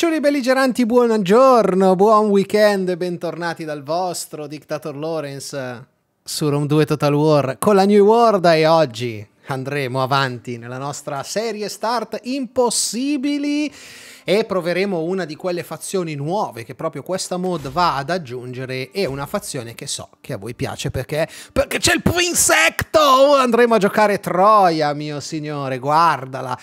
Ciccioli belligeranti, buongiorno, buon weekend, bentornati dal vostro Dictator Lawrence su Room 2 Total War con la New World e oggi andremo avanti nella nostra serie Start Impossibili e proveremo una di quelle fazioni nuove che proprio questa mod va ad aggiungere e una fazione che so che a voi piace perché perché c'è il Prinsecto! Oh, andremo a giocare Troia, mio signore, guardala.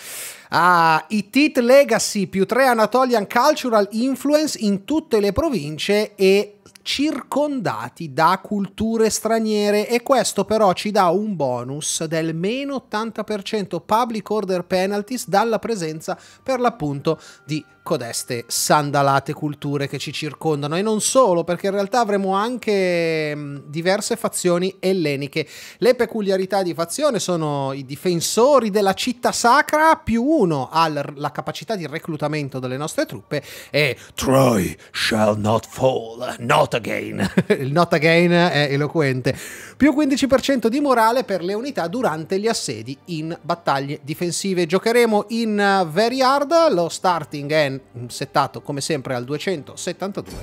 Ah, i Legacy più 3 Anatolian Cultural Influence in tutte le province e circondati da culture straniere e questo però ci dà un bonus del meno 80% public order penalties dalla presenza per l'appunto di codeste sandalate culture che ci circondano e non solo, perché in realtà avremo anche mm, diverse fazioni elleniche. Le peculiarità di fazione sono i difensori della città sacra più uno ha la capacità di reclutamento delle nostre truppe e Troy shall not fall, not again. Il not again è eloquente. Più 15% di morale per le unità durante gli assedi in battaglie difensive. Giocheremo in eh, very hard, lo starting è settato come sempre al 272.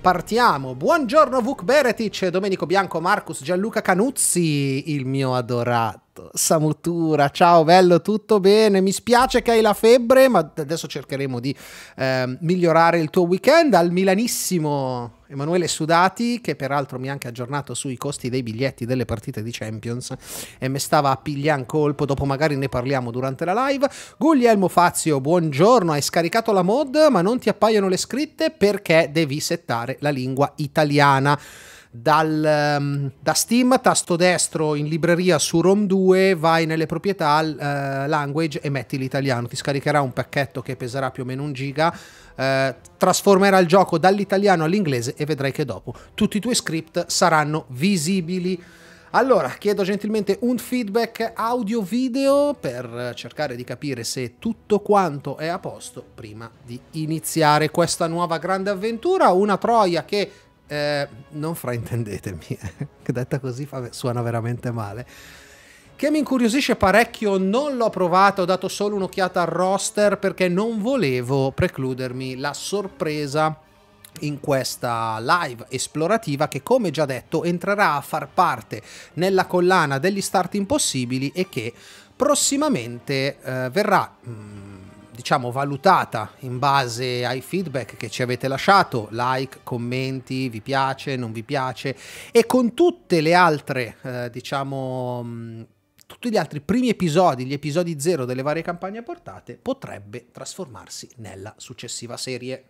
Partiamo. Buongiorno Vuk Beretic, Domenico Bianco, Marcus, Gianluca Canuzzi, il mio adorato. Samutura, ciao bello, tutto bene? Mi spiace che hai la febbre, ma adesso cercheremo di eh, migliorare il tuo weekend al milanissimo Emanuele Sudati, che peraltro mi ha anche aggiornato sui costi dei biglietti delle partite di Champions e mi stava a pigliare colpo, dopo magari ne parliamo durante la live. Guglielmo Fazio, buongiorno, hai scaricato la mod ma non ti appaiono le scritte perché devi settare la lingua italiana dal, ehm, da Steam, tasto destro in libreria su ROM 2, vai nelle proprietà uh, language e metti l'italiano. Ti scaricherà un pacchetto che peserà più o meno un giga. Uh, trasformerà il gioco dall'italiano all'inglese e vedrai che dopo tutti i tuoi script saranno visibili. Allora, chiedo gentilmente un feedback audio-video per cercare di capire se tutto quanto è a posto prima di iniziare questa nuova grande avventura. Una troia che eh, non fraintendetemi, che eh. detta così fa, suona veramente male, che mi incuriosisce parecchio, non l'ho provato, ho dato solo un'occhiata al roster perché non volevo precludermi la sorpresa in questa live esplorativa che come già detto entrerà a far parte nella collana degli start impossibili e che prossimamente eh, verrà... Mh, mm, diciamo valutata in base ai feedback che ci avete lasciato, like, commenti, vi piace, non vi piace e con tutte le altre, eh, diciamo, mm, tutti gli altri primi episodi, gli episodi zero delle varie campagne portate, potrebbe trasformarsi nella successiva serie.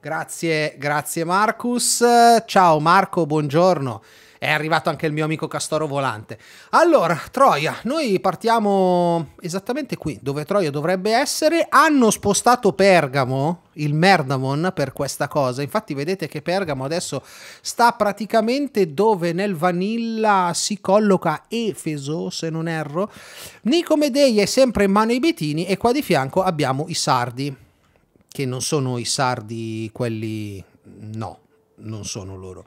Grazie, grazie Marcus. Ciao Marco, buongiorno è arrivato anche il mio amico Castoro Volante. Allora, Troia, noi partiamo esattamente qui, dove Troia dovrebbe essere. Hanno spostato Pergamo, il Merdamon, per questa cosa. Infatti vedete che Pergamo adesso sta praticamente dove nel Vanilla si colloca Efeso, se non erro. Nicomedei è sempre in mano ai Betini e qua di fianco abbiamo i Sardi che non sono i sardi quelli no, non sono loro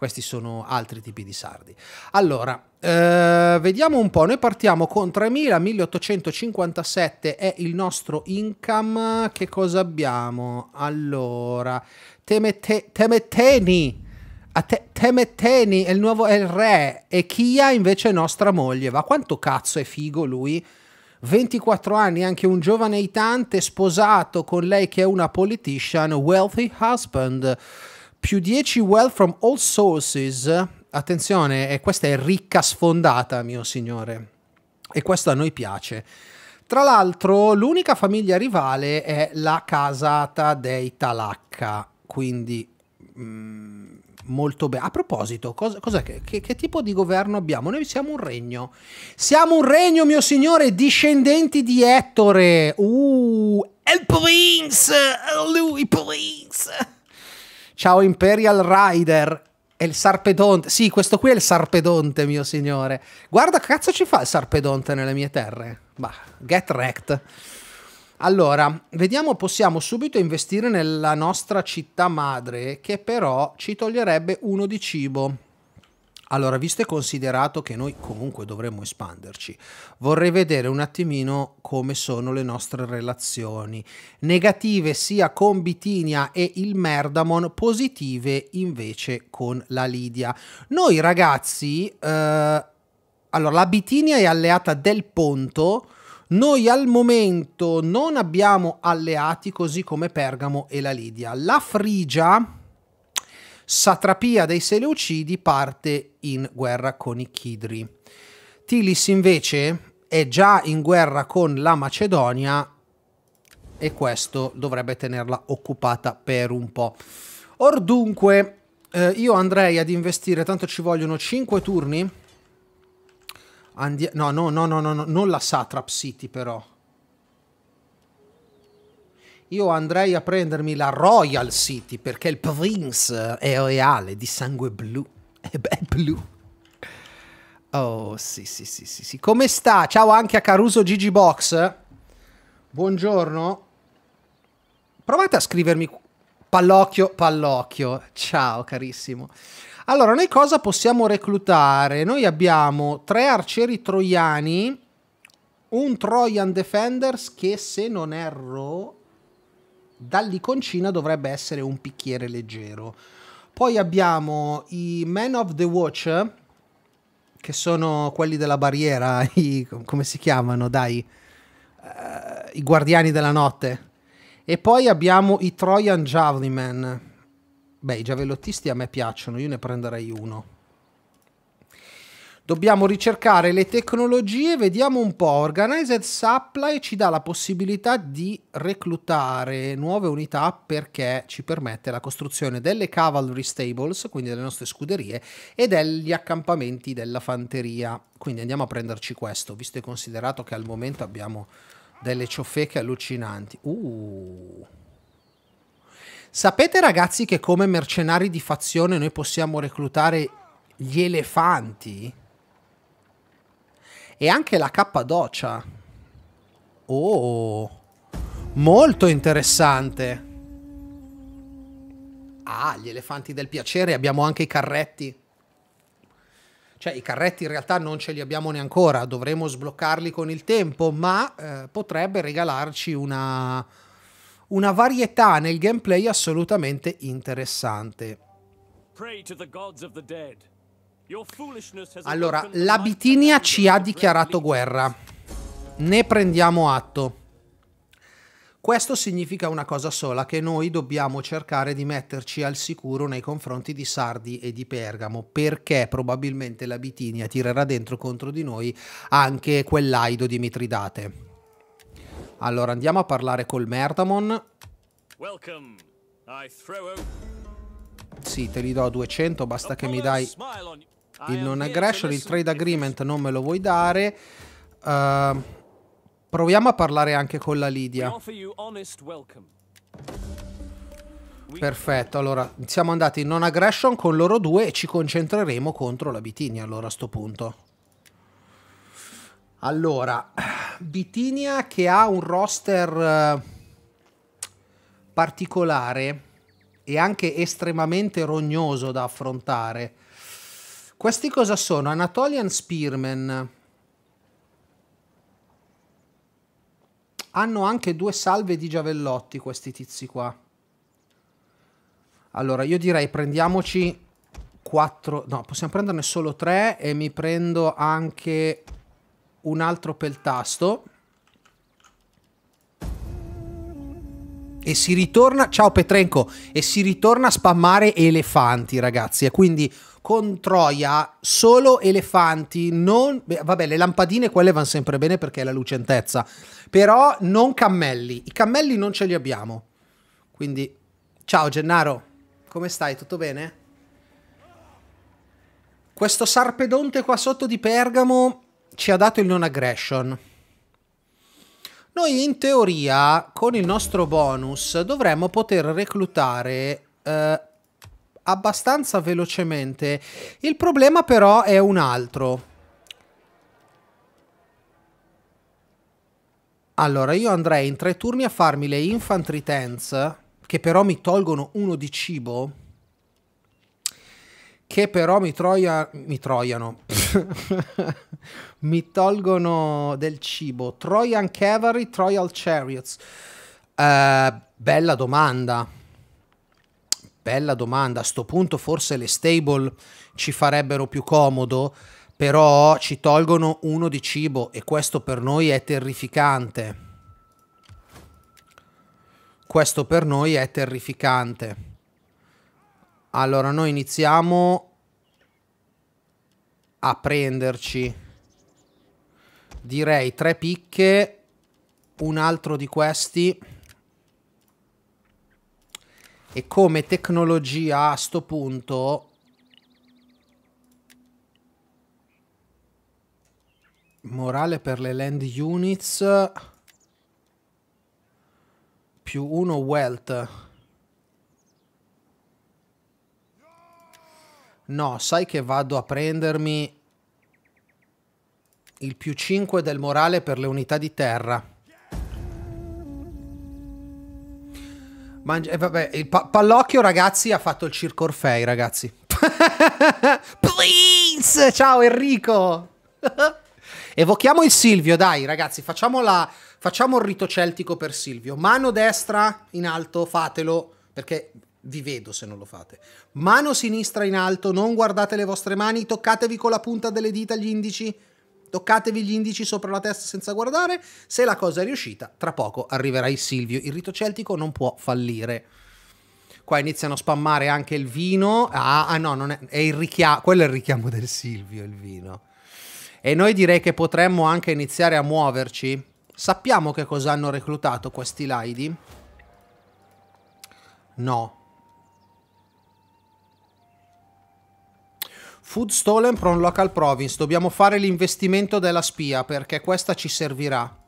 questi sono altri tipi di sardi. Allora, eh, vediamo un po', noi partiamo con 3.1857 è il nostro income, che cosa abbiamo? Allora, temete, temeteni, temeteni è il nuovo è il re e Kia invece è nostra moglie, ma quanto cazzo è figo lui? 24 anni, anche un giovane itante sposato con lei che è una politician, wealthy husband più 10 wealth from all sources. Attenzione, questa è ricca sfondata, mio signore. E questo a noi piace. Tra l'altro, l'unica famiglia rivale è la casata dei Talacca. Quindi, mh, mm, molto bene. A proposito, cosa, cosa che, che, che tipo di governo abbiamo? Noi siamo un regno. Siamo un regno, mio signore, discendenti di Ettore. Uh, il Prince! Lui, Prince! Ciao Imperial Rider. È il sarpedonte. Sì, questo qui è il sarpedonte, mio signore. Guarda che cazzo ci fa il sarpedonte nelle mie terre. Bah, get wrecked. Allora, vediamo, possiamo subito investire nella nostra città madre, che però ci toglierebbe uno di cibo. Allora, visto e considerato che noi comunque dovremmo espanderci, vorrei vedere un attimino come sono le nostre relazioni. Negative sia con Bitinia e il Merdamon, positive invece con la Lidia. Noi ragazzi, eh, allora la Bitinia è alleata del Ponto, noi al momento non abbiamo alleati così come Pergamo e la Lidia. La Frigia satrapia dei Seleucidi, parte in guerra con i Chidri. Tilis invece è già in guerra con la Macedonia e questo dovrebbe tenerla occupata per un po'. Or dunque, eh, io andrei ad investire, tanto ci vogliono 5 turni. Andi no, no, no, no, no, non la Satrap City però io andrei a prendermi la Royal City perché il Prince è reale, di sangue blu. E beh, blu. Oh, sì, sì, sì, sì, sì. Come sta? Ciao anche a Caruso Gigi Box. Buongiorno. Provate a scrivermi pallocchio, pallocchio. Ciao, carissimo. Allora, noi cosa possiamo reclutare? Noi abbiamo tre arcieri troiani, un Trojan Defenders che, se non erro, dall'iconcina dovrebbe essere un bicchiere leggero. Poi abbiamo i Men of the Watch, che sono quelli della barriera, i, come si chiamano, dai, uh, i guardiani della notte. E poi abbiamo i Trojan Javelin Man. Beh, i giavellottisti a me piacciono, io ne prenderei uno. Dobbiamo ricercare le tecnologie, vediamo un po'. Organized Supply ci dà la possibilità di reclutare nuove unità perché ci permette la costruzione delle cavalry stables, quindi delle nostre scuderie, e degli accampamenti della fanteria. Quindi andiamo a prenderci questo, visto e considerato che al momento abbiamo delle ciofeche allucinanti. Uh. Sapete ragazzi che come mercenari di fazione noi possiamo reclutare gli elefanti? E anche la Cappadocia. Oh, molto interessante. Ah, gli elefanti del piacere, abbiamo anche i carretti. Cioè, i carretti in realtà non ce li abbiamo neanche ancora, dovremo sbloccarli con il tempo, ma eh, potrebbe regalarci una, una varietà nel gameplay assolutamente interessante. Pray to the gods of the dead. Allora, la Bitinia ci ha dichiarato guerra. Ne prendiamo atto. Questo significa una cosa sola, che noi dobbiamo cercare di metterci al sicuro nei confronti di Sardi e di Pergamo, perché probabilmente la Bitinia tirerà dentro contro di noi anche quell'Aido di Mitridate. Allora andiamo a parlare col Mertamon. Sì, te li do 200, basta che mi dai Ah, il non aggression, il trade agreement non me lo vuoi dare. Uh, proviamo a parlare anche con la Lidia. Perfetto, allora siamo andati in non aggression con loro due e ci concentreremo contro la Bitinia allora a sto punto. Allora, Bitinia che ha un roster eh, particolare e anche estremamente rognoso da affrontare questi cosa sono? Anatolian Spearmen. Hanno anche due salve di giavellotti questi tizi qua. Allora, io direi prendiamoci quattro... No, possiamo prenderne solo tre e mi prendo anche un altro peltasto. E si ritorna... Ciao Petrenko! E si ritorna a spammare elefanti, ragazzi. E quindi con Troia solo elefanti, non... Beh, vabbè, le lampadine quelle vanno sempre bene perché è la lucentezza, però non cammelli. I cammelli non ce li abbiamo. Quindi, ciao Gennaro, come stai? Tutto bene? Questo sarpedonte qua sotto di Pergamo ci ha dato il non aggression. Noi in teoria, con il nostro bonus, dovremmo poter reclutare... Eh, abbastanza velocemente. Il problema però è un altro. Allora, io andrei in tre turni a farmi le infantry tents, che però mi tolgono uno di cibo, che però mi, troia, mi troiano, mi tolgono del cibo. Troian Cavalry, Troial Chariots. Uh, bella domanda. Bella domanda, a sto punto forse le stable ci farebbero più comodo, però ci tolgono uno di cibo e questo per noi è terrificante. Questo per noi è terrificante. Allora noi iniziamo a prenderci direi tre picche, un altro di questi e come tecnologia a sto punto... Morale per le land units... Più uno wealth. No, sai che vado a prendermi il più 5 del morale per le unità di terra. Mangi- eh, vabbè, il pa- Pallocchio, ragazzi, ha fatto il circo Orfei, ragazzi. Please! Ciao Enrico! Evochiamo il Silvio, dai, ragazzi, facciamo, la, facciamo il rito celtico per Silvio. Mano destra in alto, fatelo, perché vi vedo se non lo fate. Mano sinistra in alto, non guardate le vostre mani, toccatevi con la punta delle dita gli indici Toccatevi gli indici sopra la testa senza guardare. Se la cosa è riuscita, tra poco arriverà il Silvio. Il rito celtico non può fallire. Qua iniziano a spammare anche il vino. Ah, ah no, è, è il richiamo. Quello è il richiamo del Silvio, il vino. E noi direi che potremmo anche iniziare a muoverci. Sappiamo che cosa hanno reclutato questi Laidi? No. Food stolen from local province. Dobbiamo fare l'investimento della spia perché questa ci servirà.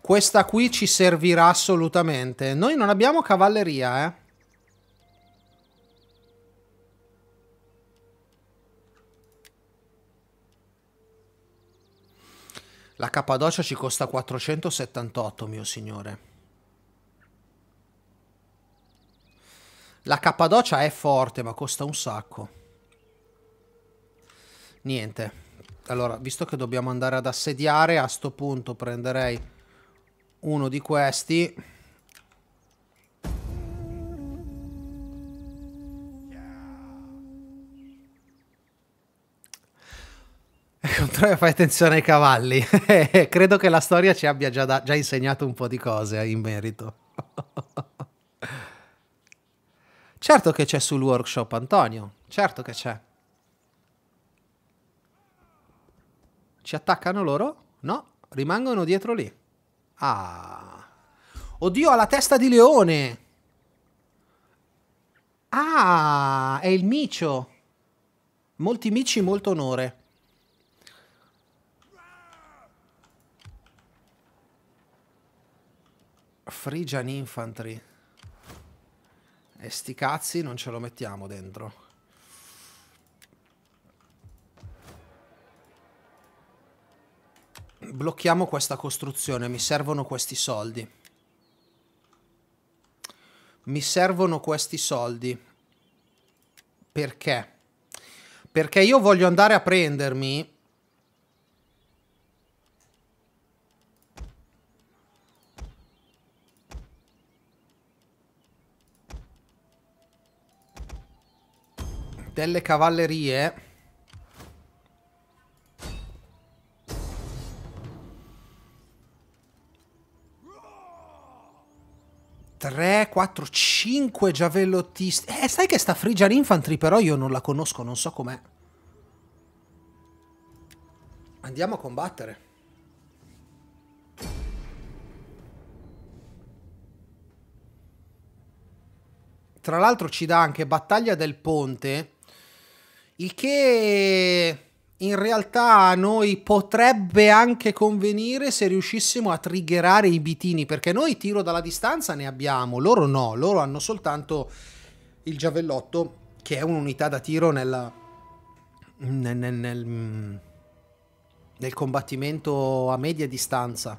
Questa qui ci servirà assolutamente. Noi non abbiamo cavalleria, eh. La Cappadocia ci costa 478, mio signore. La cappadocia è forte, ma costa un sacco. Niente. Allora, visto che dobbiamo andare ad assediare, a sto punto prenderei uno di questi. Controllo fai attenzione ai cavalli. Credo che la storia ci abbia già, da, già insegnato un po' di cose eh, in merito. Certo che c'è sul workshop, Antonio. Certo che c'è. Ci attaccano loro? No, rimangono dietro lì. Ah. Oddio, ha la testa di leone. Ah, è il micio. Molti mici, molto onore. Frigian Infantry. E sti cazzi non ce lo mettiamo dentro. Blocchiamo questa costruzione, mi servono questi soldi. Mi servono questi soldi. Perché? Perché io voglio andare a prendermi delle cavallerie. Tre, quattro, cinque giavellottisti. Eh, sai che sta Frigian Infantry però io non la conosco, non so com'è. Andiamo a combattere. Tra l'altro ci dà anche battaglia del ponte il che in realtà a noi potrebbe anche convenire se riuscissimo a triggerare i bitini, perché noi tiro dalla distanza ne abbiamo, loro no, loro hanno soltanto il giavellotto, che è un'unità da tiro nel, nel, mm, nel, nel combattimento a media distanza.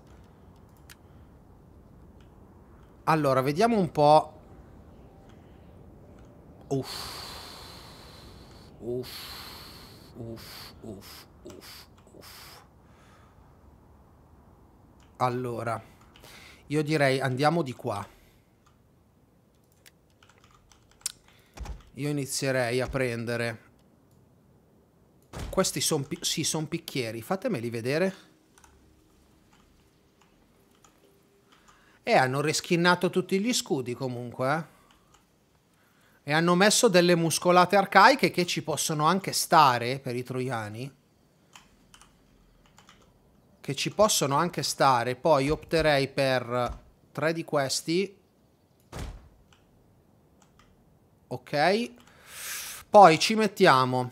Allora, vediamo un po'... Uff. Uff, uff, uff, uff, uff. Allora, io direi andiamo di qua. Io inizierei a prendere... Questi sono sì, son picchieri, fatemeli vedere. E eh, hanno reschinnato tutti gli scudi comunque, eh e hanno messo delle muscolate arcaiche che ci possono anche stare per i troiani. Che ci possono anche stare. Poi opterei per tre di questi. Ok. Poi ci mettiamo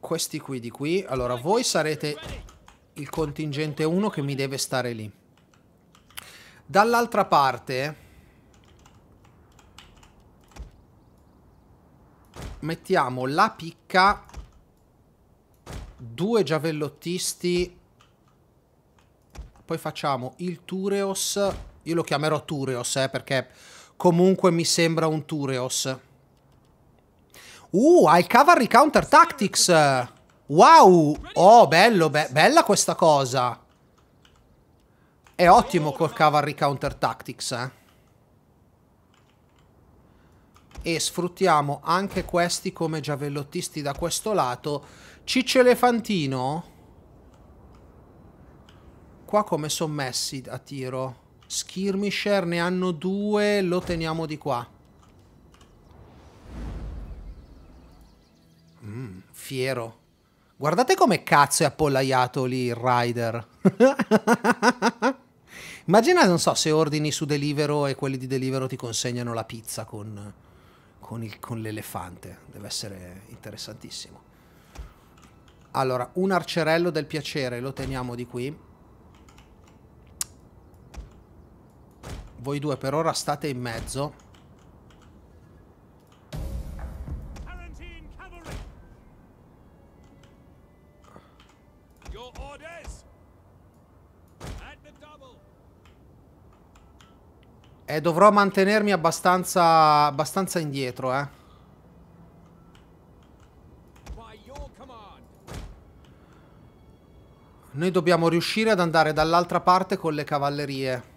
questi qui di qui. Allora, voi sarete il contingente 1 che mi deve stare lì. Dall'altra parte mettiamo la picca, due giavellottisti, poi facciamo il Tureos, io lo chiamerò Tureos eh, perché comunque mi sembra un Tureos. Uh, ha il Cavalry Counter Tactics! Wow! Oh, bello, be bella questa cosa! È ottimo col Cavalry Counter Tactics, eh. e sfruttiamo anche questi come giavellottisti da questo lato. Ciccio Elefantino. Qua come sono messi a tiro? Skirmisher ne hanno due, lo teniamo di qua. Mm, fiero. Guardate come cazzo è appollaiato lì il rider. Immagina, non so, se ordini su Delivero e quelli di Delivero ti consegnano la pizza con con, il, con l'elefante. Deve essere interessantissimo. Allora, un arcerello del piacere lo teniamo di qui. Voi due per ora state in mezzo. E dovrò mantenermi abbastanza, abbastanza indietro, eh. Noi dobbiamo riuscire ad andare dall'altra parte con le cavallerie.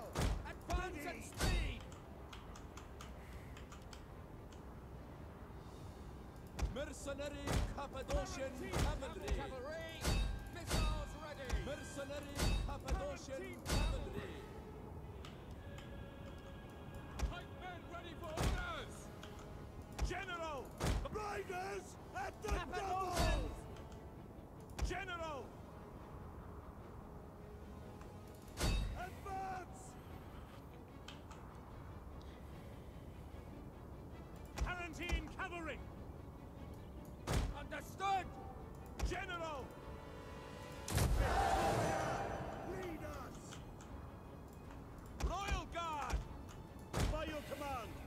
Mercenary Cappadocian Cavalry! Cavalry! Missiles ready! Mercenary Cappadocian Cavalry!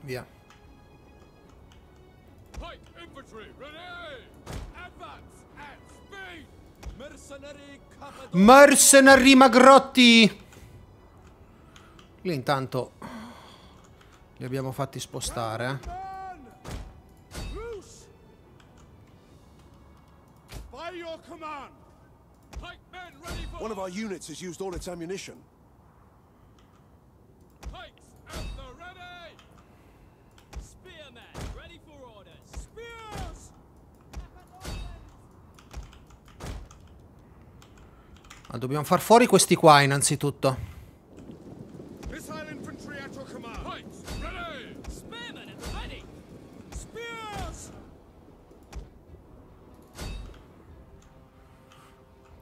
Via. Mercenary Magrotti! Lì intanto li abbiamo fatti spostare. Eh. One of our units has used all its ammunition. Ma dobbiamo far fuori questi qua innanzitutto.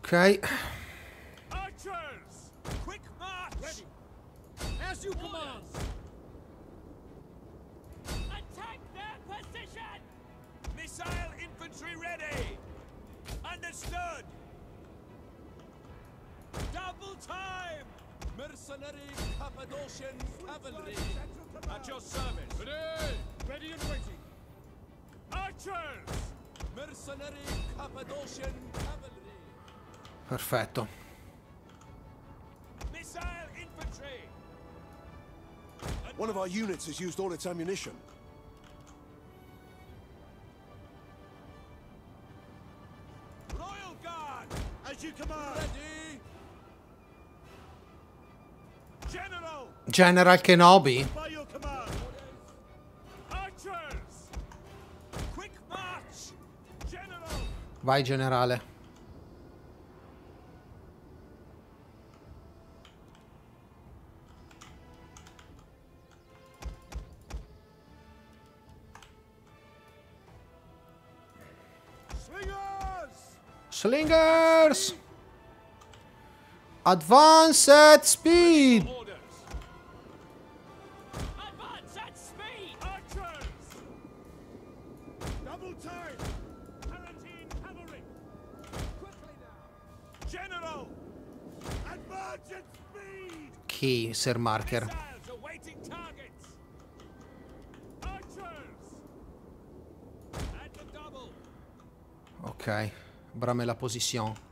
Ok. mercenary Cappadocian cavalry at your service. Ready, ready and waiting. Archers! Mercenary Cappadocian cavalry. Perfetto. Missile infantry. One of our units has used all its ammunition. General Kenobi? Vai generale. Slingers! Slingers! Advanced speed! Sir Marker. Ok, brame la posizione.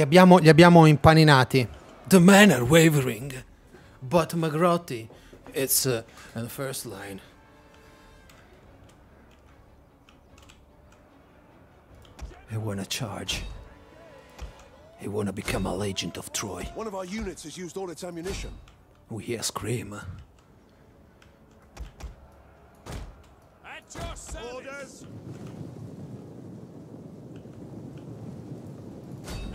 Li abbiamo, li abbiamo impaninati. The men are wavering, but Magrotti, it's uh, the first line. He wanna charge. He wanna become a legend of Troy. One of our units has used all its ammunition. We hear scream. At your service. Orders!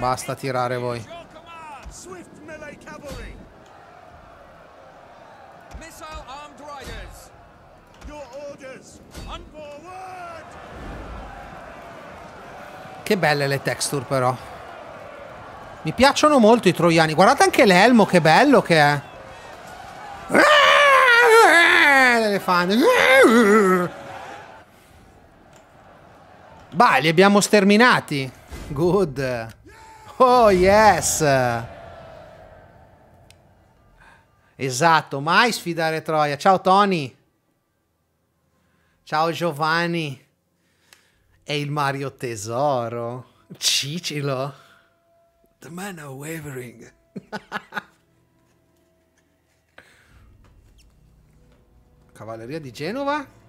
Basta tirare voi. Che belle le texture però. Mi piacciono molto i troiani. Guardate anche l'elmo, che bello che è. Ah, eh, l'elefante. Ah, eh. Bah, li abbiamo sterminati. Good. Oh, yes. Esatto, mai sfidare Troia. Ciao Tony. Ciao Giovanni. E il Mario Tesoro. Cicilo. The man of wavering. Cavalleria di Genova?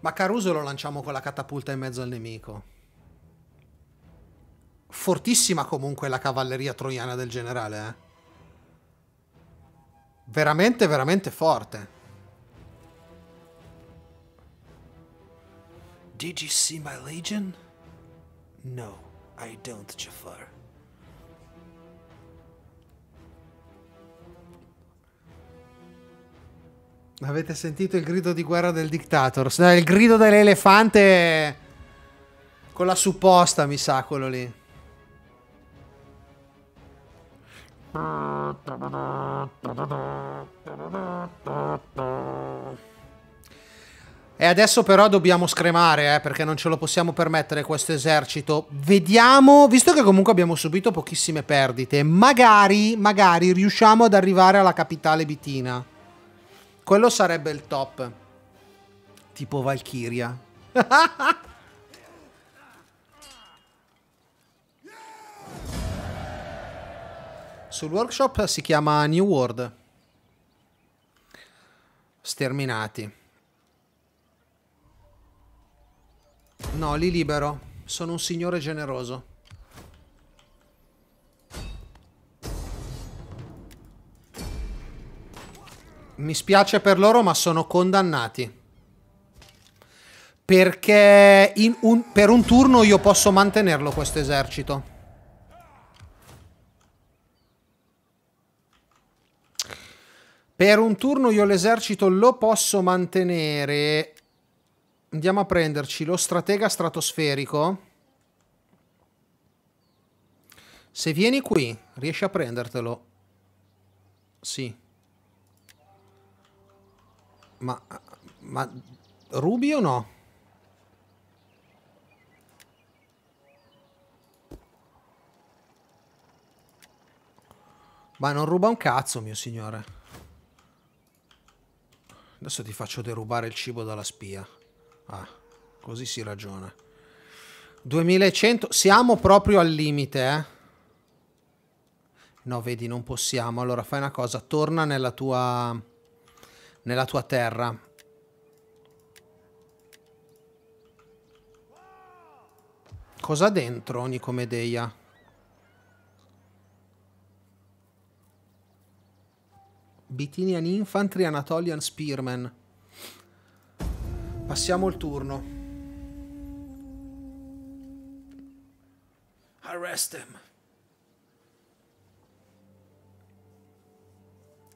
Ma Caruso lo lanciamo con la catapulta in mezzo al nemico. Fortissima comunque la cavalleria troiana del generale, eh. Veramente, veramente forte. Did you see my legion? No, I don't, Jafar. Avete sentito il grido di guerra del dictator? Il grido dell'elefante con la supposta, mi sa, quello lì. E adesso però dobbiamo scremare, eh, perché non ce lo possiamo permettere questo esercito. Vediamo, visto che comunque abbiamo subito pochissime perdite, magari, magari riusciamo ad arrivare alla capitale bitina. Quello sarebbe il top. Tipo Valkyria. Sul workshop si chiama New World. Sterminati. No, li libero. Sono un signore generoso. Mi spiace per loro, ma sono condannati. Perché un, per un turno io posso mantenerlo questo esercito. Per un turno io l'esercito lo posso mantenere. Andiamo a prenderci lo stratega stratosferico. Se vieni qui, riesci a prendertelo. Sì. Ma, ma Ruby o no? Ma non ruba un cazzo, mio signore. Adesso ti faccio derubare il cibo dalla spia. Ah, così si ragiona. 2100, siamo proprio al limite, eh. No, vedi, non possiamo. Allora fai una cosa, torna nella tua nella tua terra. Cosa ha dentro Nicomedeia? Bitinian Infantry, Anatolian Spearman. Passiamo il turno. Arrest them.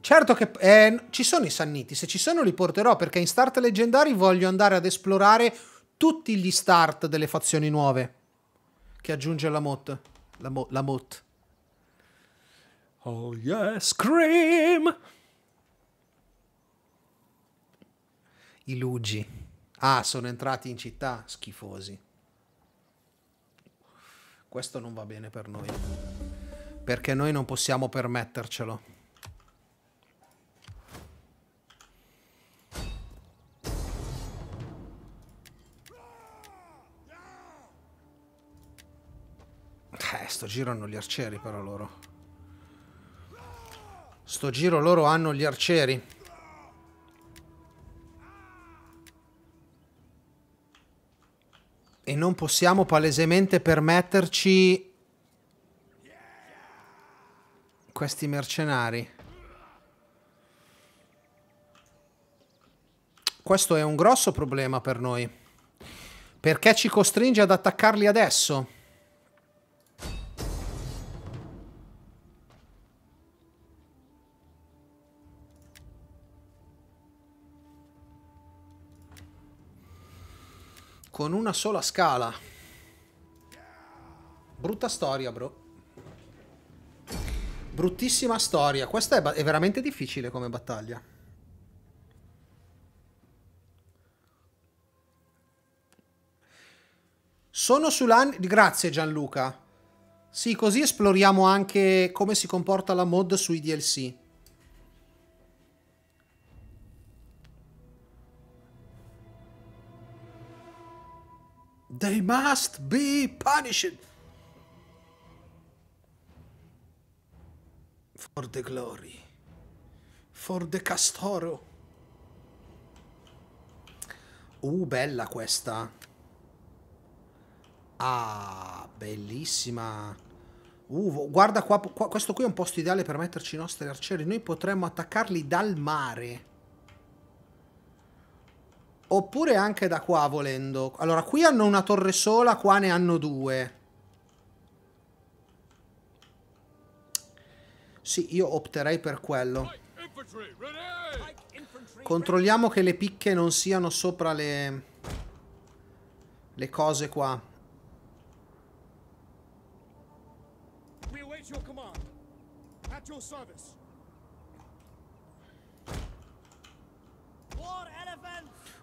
Certo che eh, ci sono i sanniti, se ci sono li porterò perché in start leggendari voglio andare ad esplorare tutti gli start delle fazioni nuove che aggiunge la Mot. La, mo- la Mot. Oh yes, cream! I Lugi. Ah, sono entrati in città, schifosi. Questo non va bene per noi. Perché noi non possiamo permettercelo. Eh, sto giro hanno gli arcieri però loro. Sto giro loro hanno gli arcieri. E non possiamo palesemente permetterci questi mercenari. Questo è un grosso problema per noi. Perché ci costringe ad attaccarli adesso? con una sola scala. Brutta storia, bro. Bruttissima storia. Questa è, è veramente difficile come battaglia. Sono sull'an... Grazie Gianluca. Sì, così esploriamo anche come si comporta la mod sui DLC. They must be punished. For the glory. For the castoro. Uh, bella questa. Ah, bellissima. Uh, guarda qua, qua, questo qui è un posto ideale per metterci i nostri arcieri. Noi potremmo attaccarli dal mare. Oppure anche da qua volendo. Allora, qui hanno una torre sola, qua ne hanno due. Sì, io opterei per quello. Controlliamo che le picche non siano sopra le... Le cose qua. We await your command. At your service.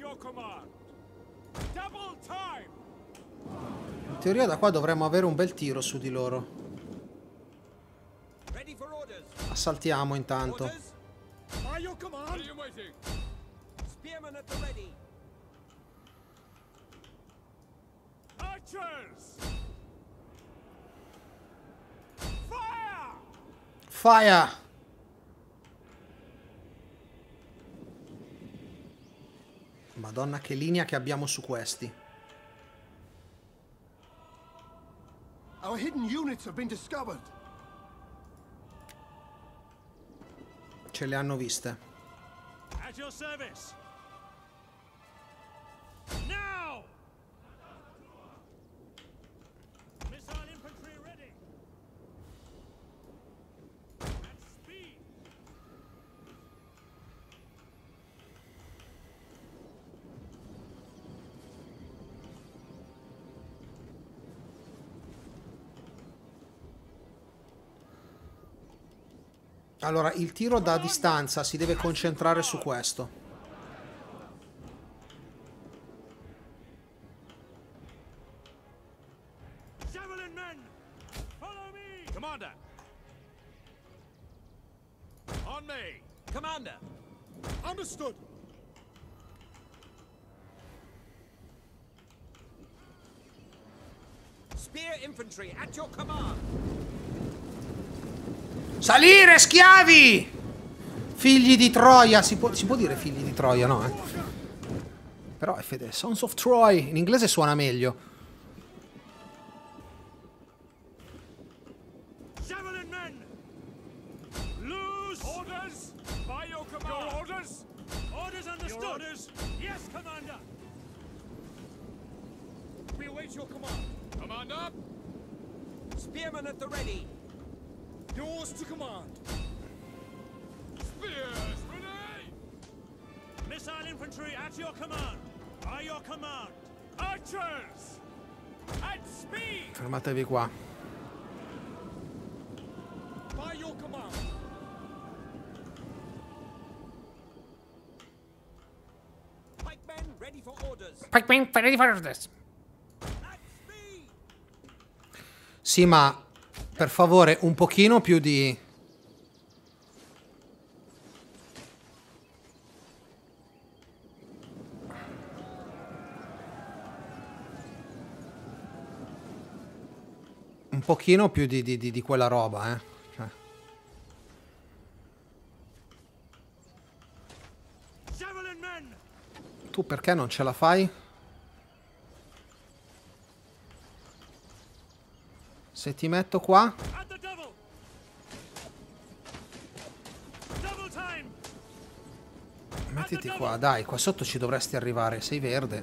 your command. In teoria da qua dovremmo avere un bel tiro su di loro. Assaltiamo intanto. Fire! Madonna che linea che abbiamo su questi. Our hidden units have been discovered. Ce le hanno viste. At your service. Allora, il tiro da distanza si deve concentrare su questo. Spear infantry at your command. Salire, schiavi! Figli di Troia, si può, si può dire figli di Troia, no? Eh? Però è fede, Sons of Troy, in inglese suona meglio. fare lo Sì, ma per favore un pochino più di... Un pochino più di, di, di, di quella roba, eh. Cioè. Tu perché non ce la fai? Se ti metto qua... Mettiti qua, dai, qua sotto ci dovresti arrivare, sei verde.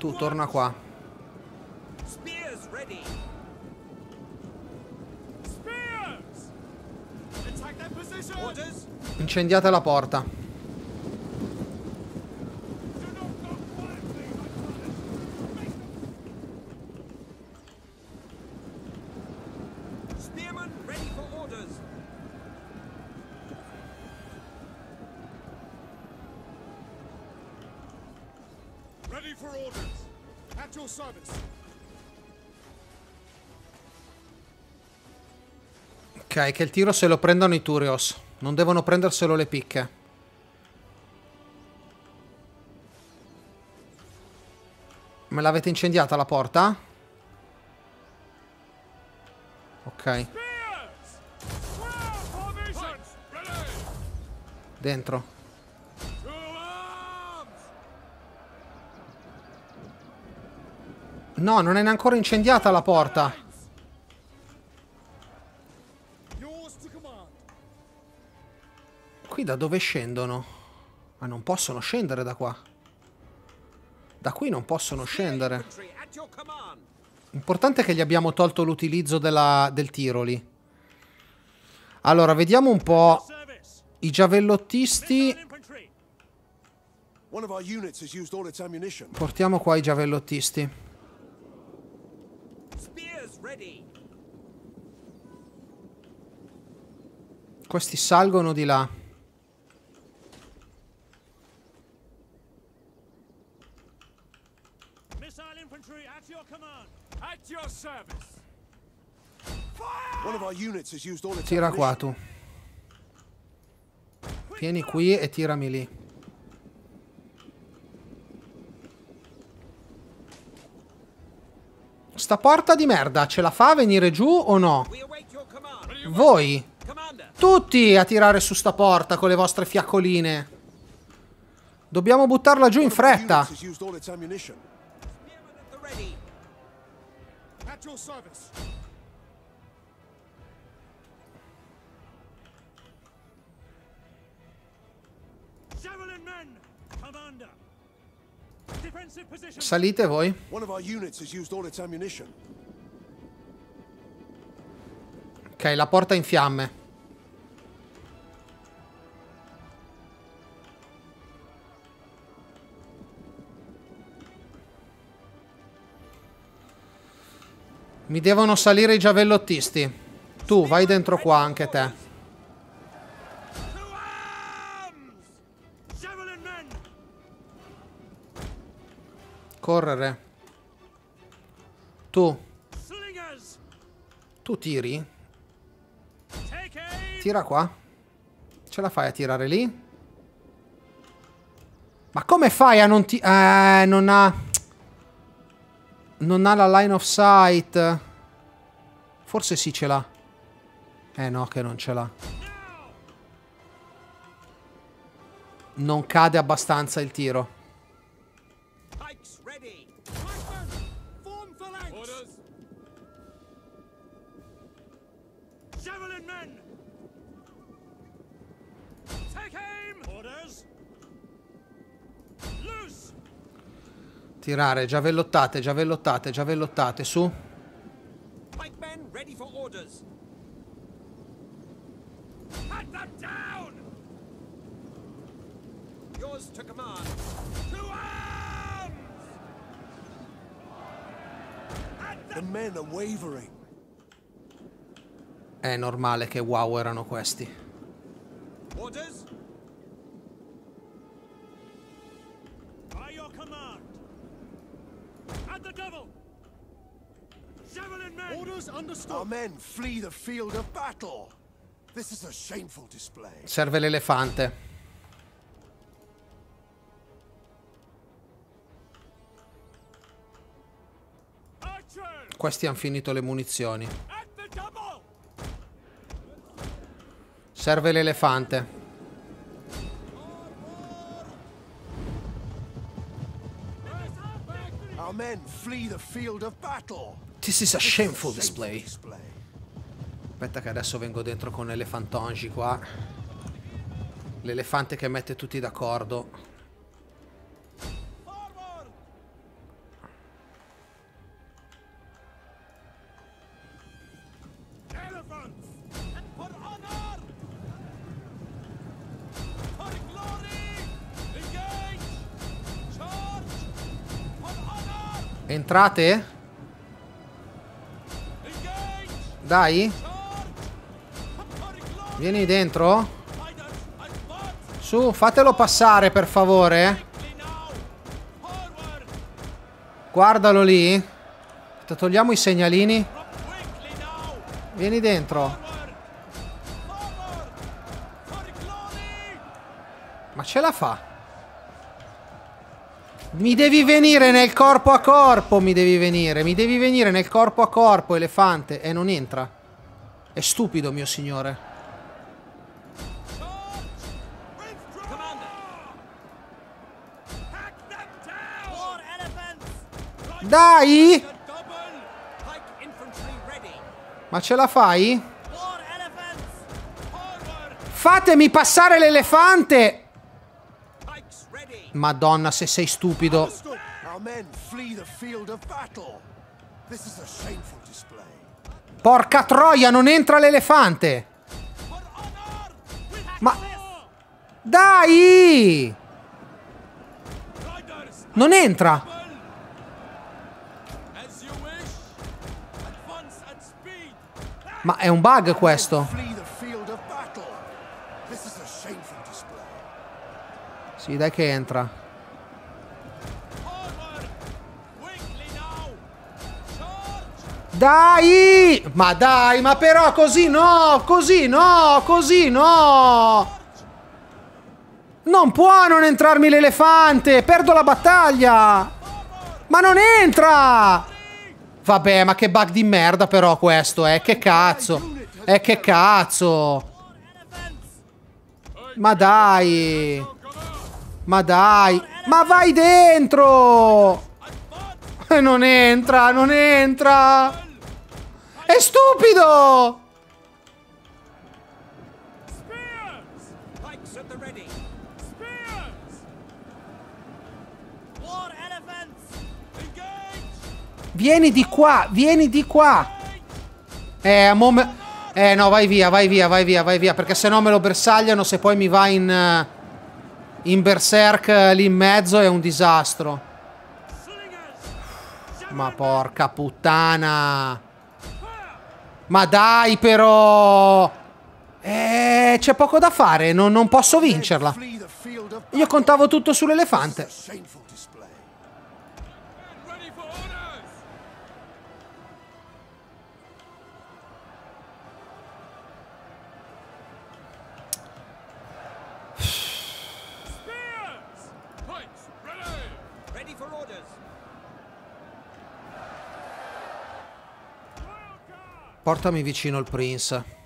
Tu torna qua. Incendiate la porta. Ready for orders. At your service. Ok, che il tiro se lo prendono i Turios. Non devono prenderselo le picche. Me l'avete incendiata la porta? Ok. Dentro. No, non è ancora incendiata la porta. Qui da dove scendono? Ma non possono scendere da qua. Da qui non possono scendere. Importante che gli abbiamo tolto l'utilizzo del tiro lì. Allora, vediamo un po'. I giavellottisti... Portiamo qua i giavellottisti ready. Questi salgono di là. Missile infantry at your command. At your service. Tira qua tu. Vieni qui e tirami lì. Sta porta di merda ce la fa venire giù o no? Voi. Tutti a tirare su sta porta con le vostre fiaccoline. Dobbiamo buttarla giù in fretta. Javelin men, commander! Salite voi. Ok, la porta in fiamme. Mi devono salire i giavellottisti. Tu vai dentro qua anche te. Correre. Tu. Tu tiri? Tira qua. Ce la fai a tirare lì? Ma come fai a non ti... Eh, non ha... Non ha la line of sight. Forse sì ce l'ha. Eh no, che non ce l'ha. Non cade abbastanza il tiro. Tirare, giavellottate, giavellottate, giavellottate, su. È normale che wow erano questi. Orders? At the double! Javelin men! Orders understood! Our men flee the field of battle! This is a shameful display. Serve l'elefante. Questi hanno finito le munizioni. Serve l'elefante. our men flee the field of battle. This is a shameful display. Aspetta che adesso vengo dentro con l'elefantongi qua. L'elefante che mette tutti d'accordo. Entrate? Dai. Vieni dentro. Su, fatelo passare, per favore. Guardalo lì. Togliamo i segnalini. Vieni dentro. Ma ce la fa. Mi devi venire nel corpo a corpo, mi devi venire. Mi devi venire nel corpo a corpo, elefante. E non entra. È stupido, mio signore. Dai! Ma ce la fai? Fatemi passare l'elefante! Madonna, se sei stupido. Porca troia, non entra l'elefante! Ma... Dai! Non entra! Ma è un bug questo. Sì, dai che entra. Dai! Ma dai, ma però così no, così no, così no! Non può non entrarmi l'elefante! Perdo la battaglia! Ma non entra! Vabbè, ma che bug di merda però questo, eh! Che cazzo! Eh, che cazzo! Ma dai! Ma dai! Ma vai dentro! E eh, non entra, non entra! È stupido! Vieni di qua, vieni di qua. Eh, a momento eh no, vai via, vai via, vai via, vai via, perché se no me lo bersagliano se poi mi va in... Eh, in berserk eh, lì in mezzo è un disastro. Ma porca puttana. Ma dai però. Eh, c'è poco da fare, non, non posso vincerla. Io contavo tutto sull'elefante. Portami vicino il Prince.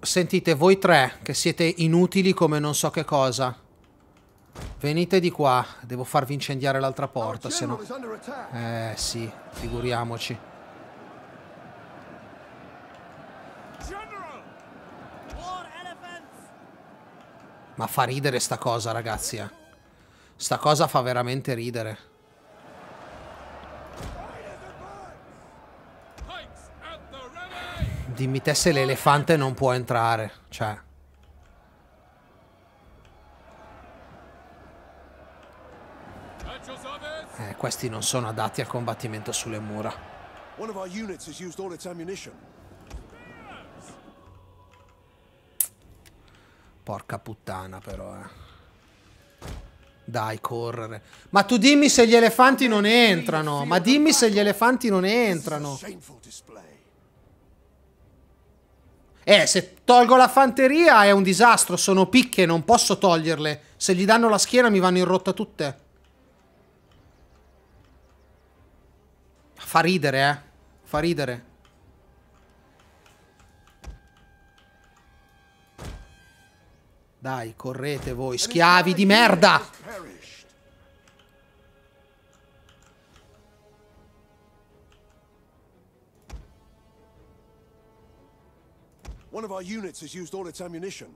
Sentite, voi tre, che siete inutili come non so che cosa. Venite di qua. Devo farvi incendiare l'altra porta, se no... Eh, sì, figuriamoci. Ma fa ridere sta cosa, ragazzi, eh. Sta cosa fa veramente ridere. Dimmi te se l'elefante non può entrare, cioè... Eh, questi non sono adatti al combattimento sulle mura. One of our units has used all its ammunition. Porca puttana però, eh. Dai, correre. Ma tu dimmi se gli elefanti non entrano. Ma dimmi se gli elefanti non entrano. Eh, se tolgo la fanteria è un disastro, sono picche, non posso toglierle. Se gli danno la schiena mi vanno in rotta tutte. Fa ridere, eh. Fa ridere. Dai, correte voi, schiavi di merda! One of our units has used all its ammunition.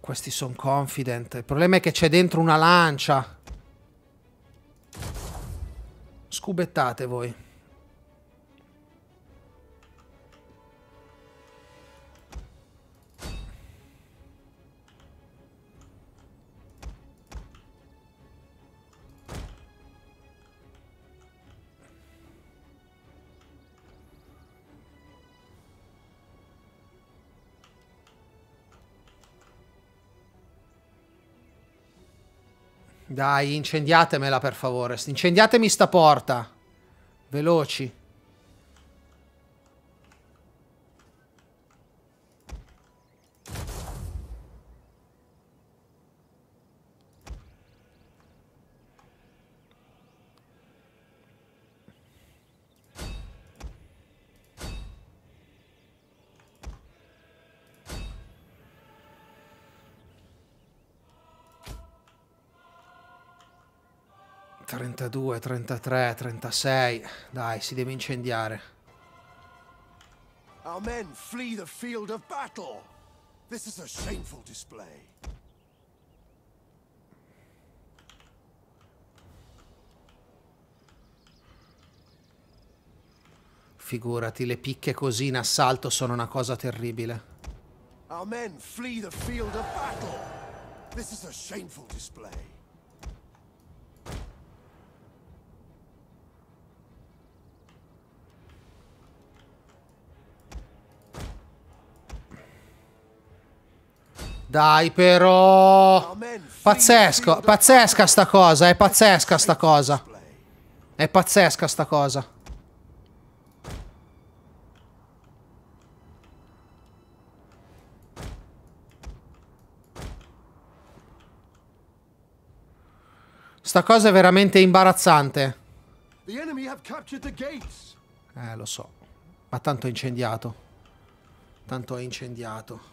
Questi sono confident. Il problema è che c'è dentro una lancia. Scubettate voi. Dai, incendiatemela per favore. Incendiatemi sta porta. Veloci. 32, 33, 36. Dai, si deve incendiare. Our men flee the field of battle. This is a shameful display. Figurati, le picche così in assalto sono una cosa terribile. Our men flee the field of battle. This is a shameful display. Dai però. Pazzesco, pazzesca sta cosa, è pazzesca sta cosa. È pazzesca sta cosa. Sta cosa è veramente imbarazzante. Eh, lo so. Ma tanto è incendiato. Tanto è incendiato.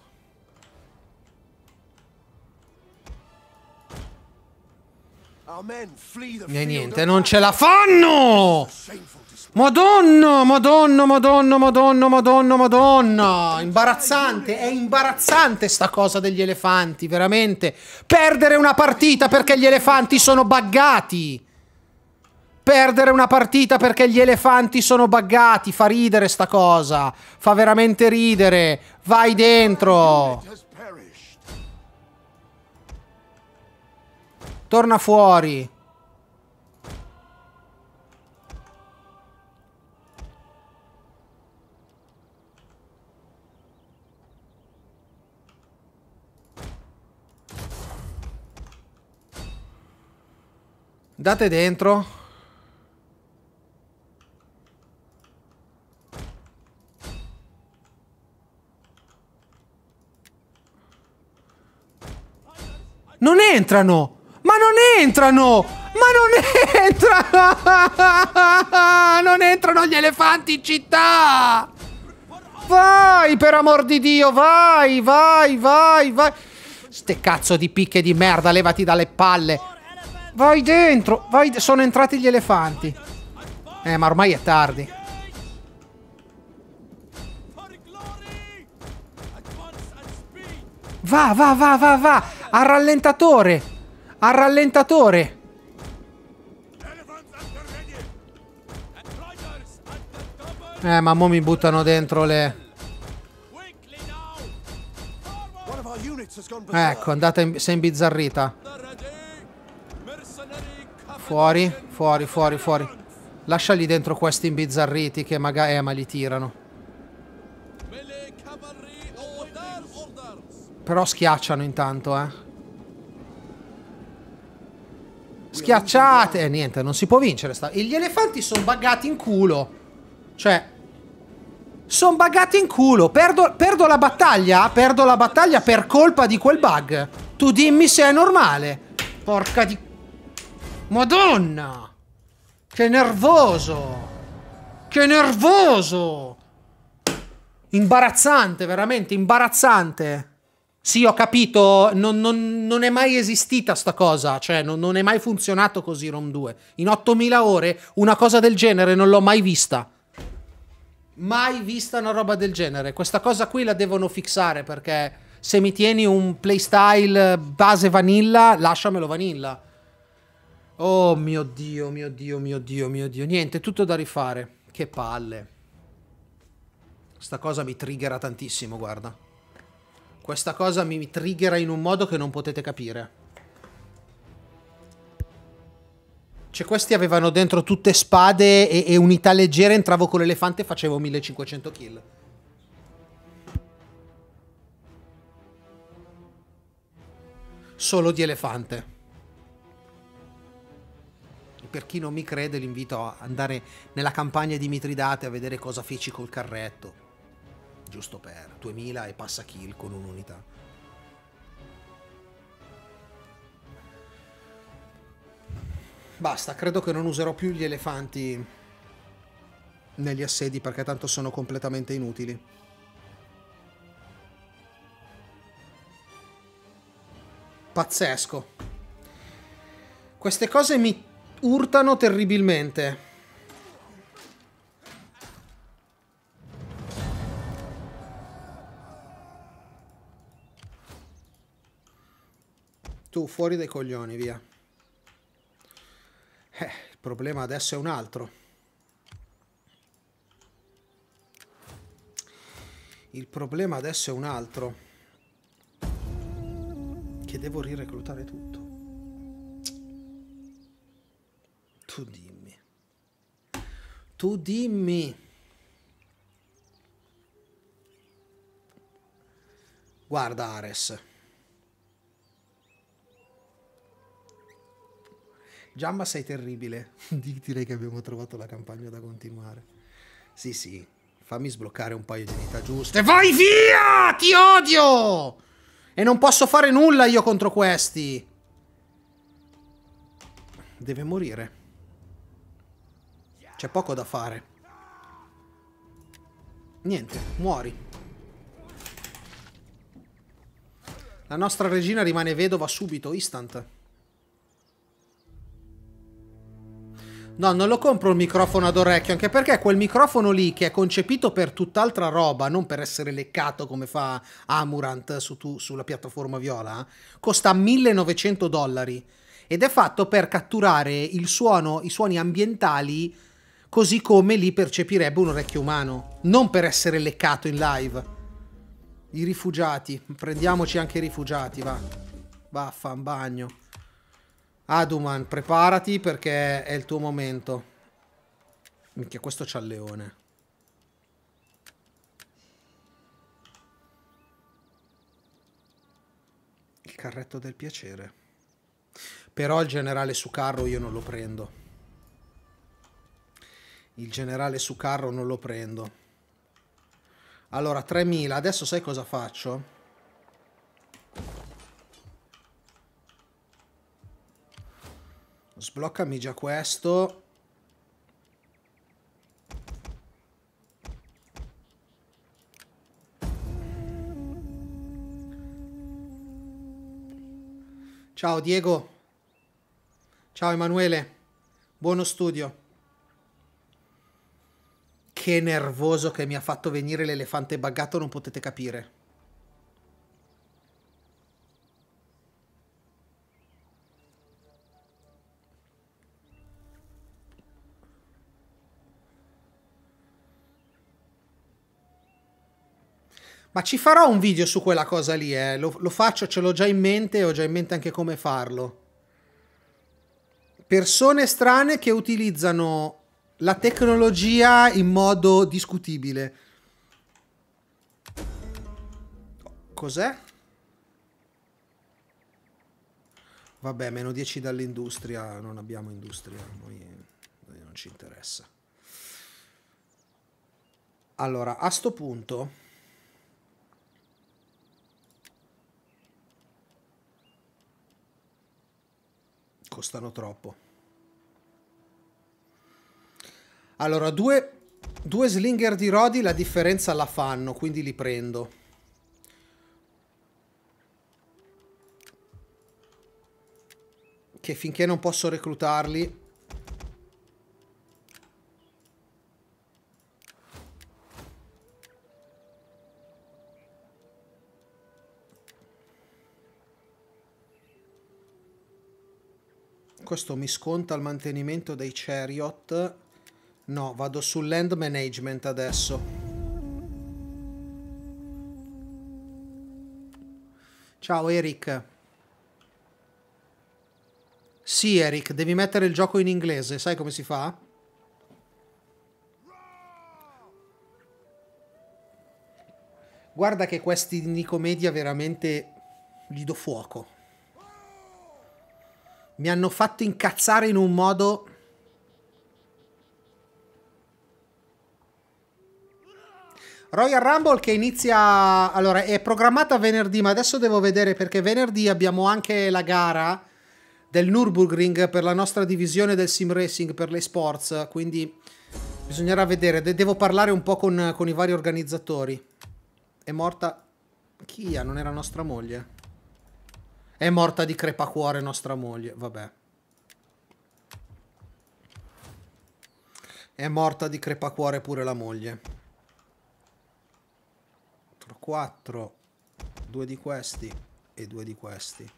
E niente, non ce la fanno! Madonna, madonna, madonna, madonna, madonna, madonna. Imbarazzante, è imbarazzante sta cosa degli elefanti, veramente. Perdere una partita perché gli elefanti sono buggati. Perdere una partita perché gli elefanti sono buggati, fa ridere sta cosa. Fa veramente ridere. Vai dentro. Torna fuori. Date dentro. Non entrano! Ma non entrano! Ma non entrano! non entrano gli elefanti in città! Vai, per amor di Dio, vai, vai, vai, vai! Ste cazzo di picche di merda, levati dalle palle! Vai dentro, vai, sono entrati gli elefanti. Eh, ma ormai è tardi. Va, va, va, va, va! Al rallentatore! Al rallentatore. Eh, ma mo mi buttano dentro le... Ecco, andata in... sei imbizzarrita. Fuori, fuori, fuori, fuori. Lasciali dentro questi imbizzarriti che magari... Eh, ma li tirano. Però schiacciano intanto, eh. Schiacciate! Eh, niente, non si può vincere. Sta... e Gli elefanti sono buggati in culo. Cioè... Sono buggati in culo. Perdo, perdo la battaglia? Perdo la battaglia per colpa di quel bug. Tu dimmi se è normale. Porca di... Madonna! Che nervoso! Che nervoso! Imbarazzante, veramente, imbarazzante. Sì, ho capito, non, non, non, è mai esistita sta cosa, cioè non, non è mai funzionato così Rom 2. In 8000 ore una cosa del genere non l'ho mai vista. Mai vista una roba del genere. Questa cosa qui la devono fixare perché se mi tieni un playstyle base vanilla, lasciamelo vanilla. Oh mio Dio, mio Dio, mio Dio, mio Dio. Niente, tutto da rifare. Che palle. Sta cosa mi triggera tantissimo, guarda. Questa cosa mi triggera in un modo che non potete capire. Cioè questi avevano dentro tutte spade e, e unità leggere, entravo con l'elefante e facevo 1500 kill. Solo di elefante. per chi non mi crede l'invito a andare nella campagna di Mitridate a vedere cosa feci col carretto giusto per 2000 e passa kill con un'unità. Basta, credo che non userò più gli elefanti negli assedi perché tanto sono completamente inutili. Pazzesco. Queste cose mi urtano terribilmente. Tu fuori dai coglioni, via. Eh, il problema adesso è un altro. Il problema adesso è un altro. Che devo rireclutare tutto. Tu dimmi. Tu dimmi. Guarda Ares. Giamma sei terribile. Direi che abbiamo trovato la campagna da continuare. Sì, sì. Fammi sbloccare un paio di dita giuste. Vai via! Ti odio! E non posso fare nulla io contro questi. Deve morire. C'è poco da fare. Niente, muori. La nostra regina rimane vedova subito, Istant. No, non lo compro il microfono ad orecchio, anche perché quel microfono lì che è concepito per tutt'altra roba, non per essere leccato come fa Amurant su tu, sulla piattaforma viola, costa 1900 dollari ed è fatto per catturare il suono, i suoni ambientali così come li percepirebbe un orecchio umano, non per essere leccato in live. I rifugiati, prendiamoci anche i rifugiati, va. Vaffan bagno. Aduman, preparati perché è il tuo momento. Minchia, questo c'ha il leone. Il carretto del piacere. Però il generale su carro io non lo prendo. Il generale su carro non lo prendo. Allora, 3000. Adesso sai cosa faccio? Sbloccami già questo. Ciao Diego. Ciao Emanuele. Buono studio. Che nervoso che mi ha fatto venire l'elefante buggato, non potete capire. Ma ci farò un video su quella cosa lì, eh. Lo, lo faccio, ce l'ho già in mente, e ho già in mente anche come farlo. Persone strane che utilizzano la tecnologia in modo discutibile. Cos'è? Vabbè, meno 10 dall'industria, non abbiamo industria, noi, noi non ci interessa. Allora, a sto punto costano troppo. Allora, due, due slinger di Rodi la differenza la fanno, quindi li prendo. Che finché non posso reclutarli questo mi sconta il mantenimento dei chariot. No, vado sul land management adesso. Ciao Eric. Sì Eric, devi mettere il gioco in inglese, sai come si fa? Guarda che questi Nicomedia veramente gli do fuoco mi hanno fatto incazzare in un modo... Royal Rumble che inizia... Allora, è programmata venerdì, ma adesso devo vedere perché venerdì abbiamo anche la gara del Nürburgring per la nostra divisione del sim racing per le sports, quindi bisognerà vedere. De devo parlare un po' con, con i vari organizzatori. È morta... Chia, non era nostra moglie. È morta di crepacuore nostra moglie, vabbè. È morta di crepacuore pure la moglie. 4, due di questi e due di questi.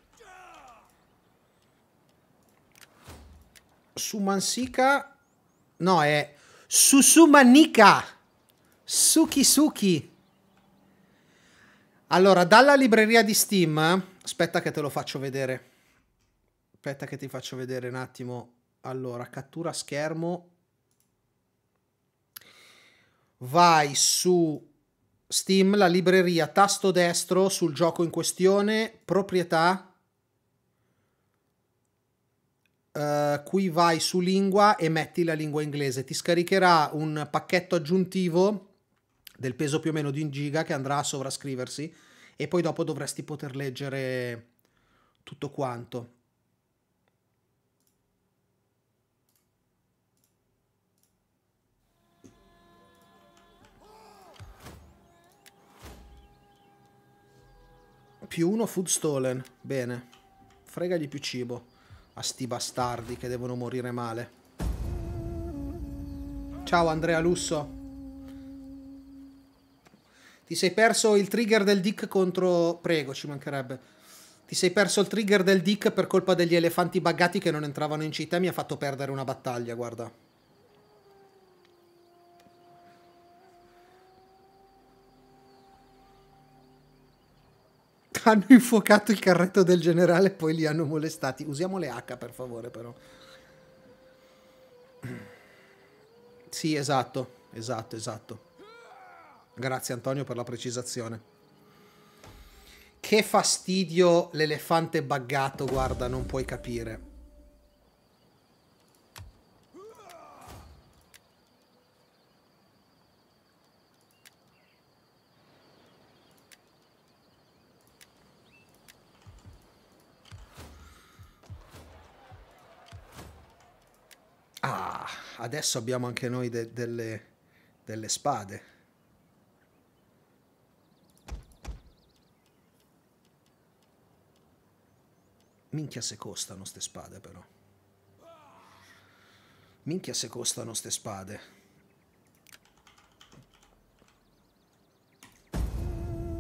Sumansica, no è Susumanica, Suki Suki. Allora, dalla libreria di Steam Aspetta che te lo faccio vedere. Aspetta che ti faccio vedere un attimo. Allora, cattura schermo. Vai su Steam, la libreria, tasto destro sul gioco in questione, proprietà. Uh, qui vai su lingua e metti la lingua inglese. Ti scaricherà un pacchetto aggiuntivo del peso più o meno di un giga che andrà a sovrascriversi e poi dopo dovresti poter leggere tutto quanto. Più uno food stolen, bene. Fregagli più cibo a sti bastardi che devono morire male. Ciao Andrea Lusso. Ti sei perso il trigger del dick contro... Prego, ci mancherebbe. Ti sei perso il trigger del dick per colpa degli elefanti buggati che non entravano in città e mi ha fatto perdere una battaglia, guarda. Hanno infuocato il carretto del generale e poi li hanno molestati. Usiamo le H per favore però. Sì, esatto, esatto, esatto. Grazie Antonio per la precisazione. Che fastidio l'elefante buggato, guarda, non puoi capire. Ah, adesso abbiamo anche noi de delle, delle spade. Minchia se costano ste spade però. Minchia se costano ste spade.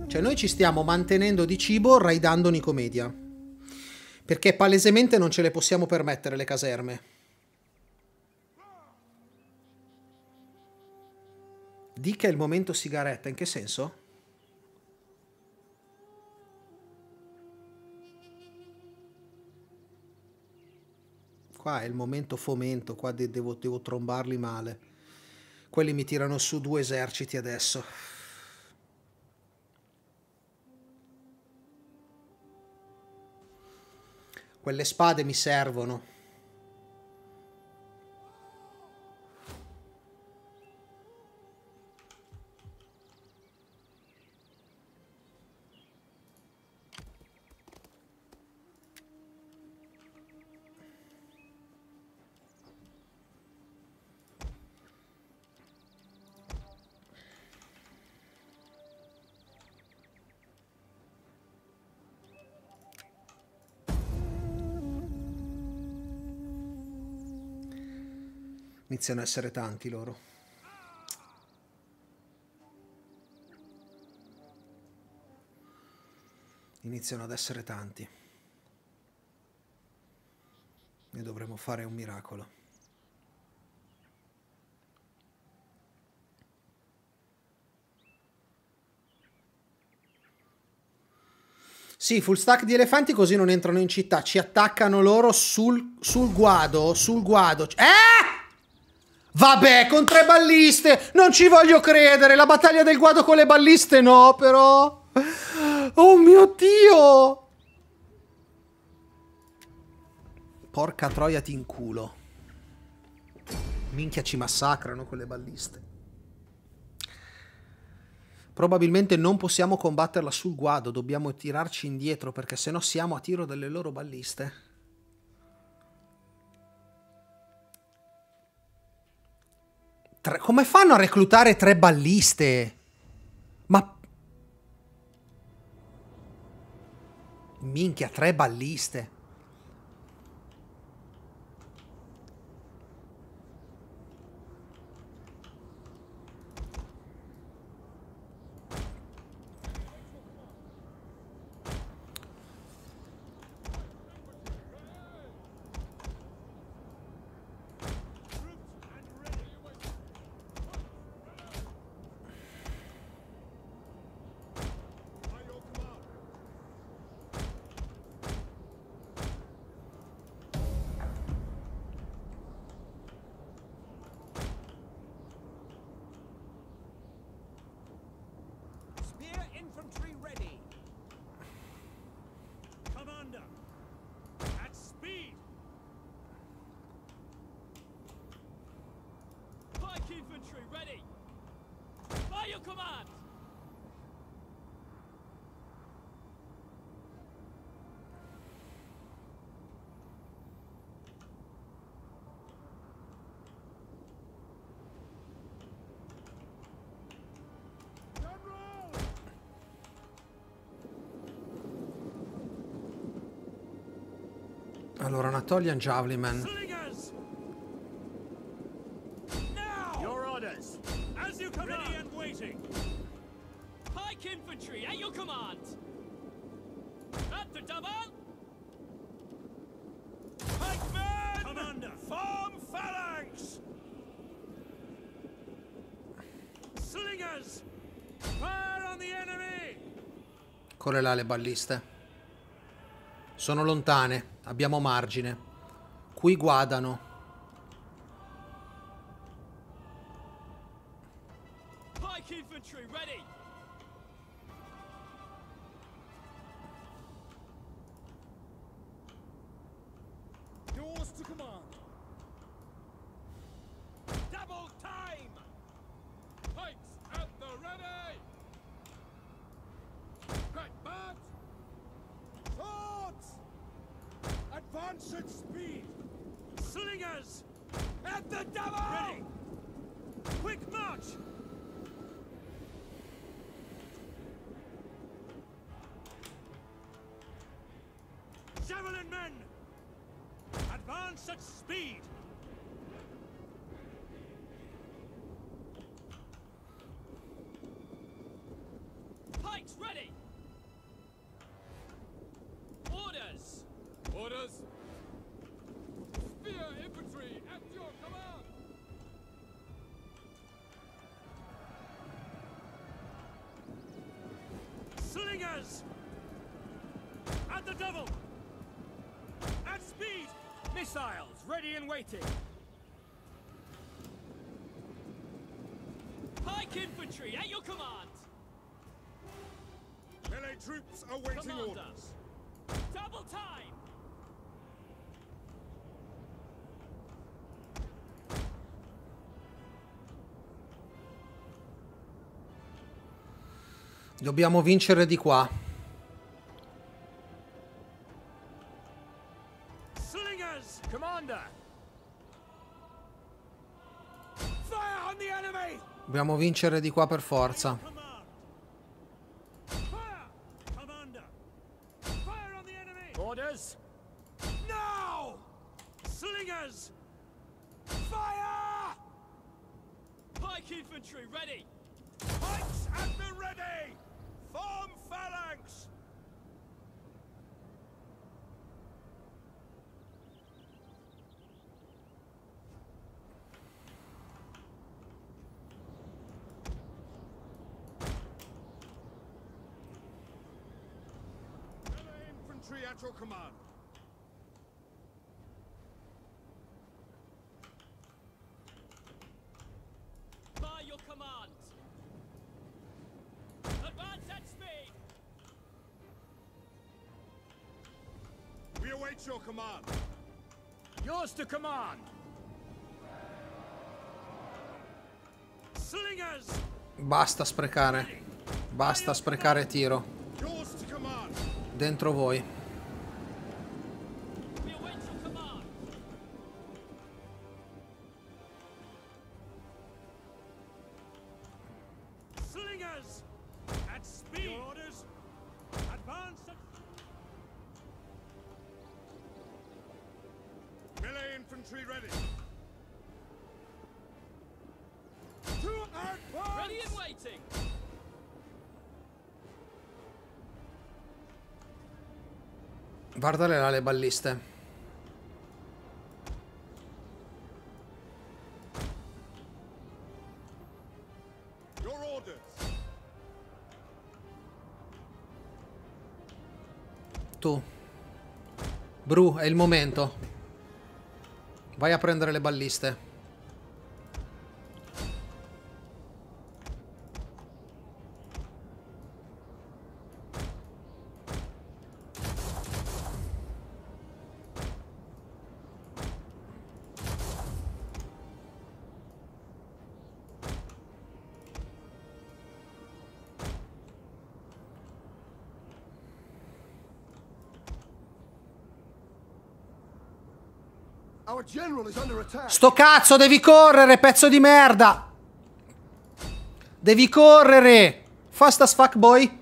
Cioè noi ci stiamo mantenendo di cibo raidando Nicomedia. Perché palesemente non ce le possiamo permettere le caserme. Dica il momento sigaretta, in che senso? qua è il momento fomento, qua de devo, devo trombarli male. Quelli mi tirano su due eserciti adesso. Quelle spade mi servono. iniziano a essere tanti loro. Iniziano ad essere tanti. Ne dovremo fare un miracolo. Sì, full stack di elefanti così non entrano in città, ci attaccano loro sul, sul guado, sul guado. Eh! Vabbè, con tre balliste, non ci voglio credere, la battaglia del guado con le balliste no, però. Oh mio Dio! Porca troia ti inculo. Minchia ci massacrano con le balliste. Probabilmente non possiamo combatterla sul guado, dobbiamo tirarci indietro perché se no siamo a tiro delle loro balliste. Tre... Come fanno a reclutare tre balliste? Ma... Minchia, tre balliste. Ready! By your command! Allora, Anatolian Javelin infantry at your command! At the double! Pikemen! Commander! Form phalanx! Slingers! Fire on the enemy! Corre là le balliste. Sono lontane, abbiamo margine. Qui guardano. Infantry at your command! Melee troops are waiting Commander. orders. Double time! Dobbiamo vincere di qua. vincere di qua per forza. Basta sprecare. Basta sprecare tiro. Dentro voi. balliste. Tu. Bru, è il momento. Vai a prendere le balliste. Sto cazzo, devi correre, pezzo di merda! Devi correre! Fast as fuck, boy!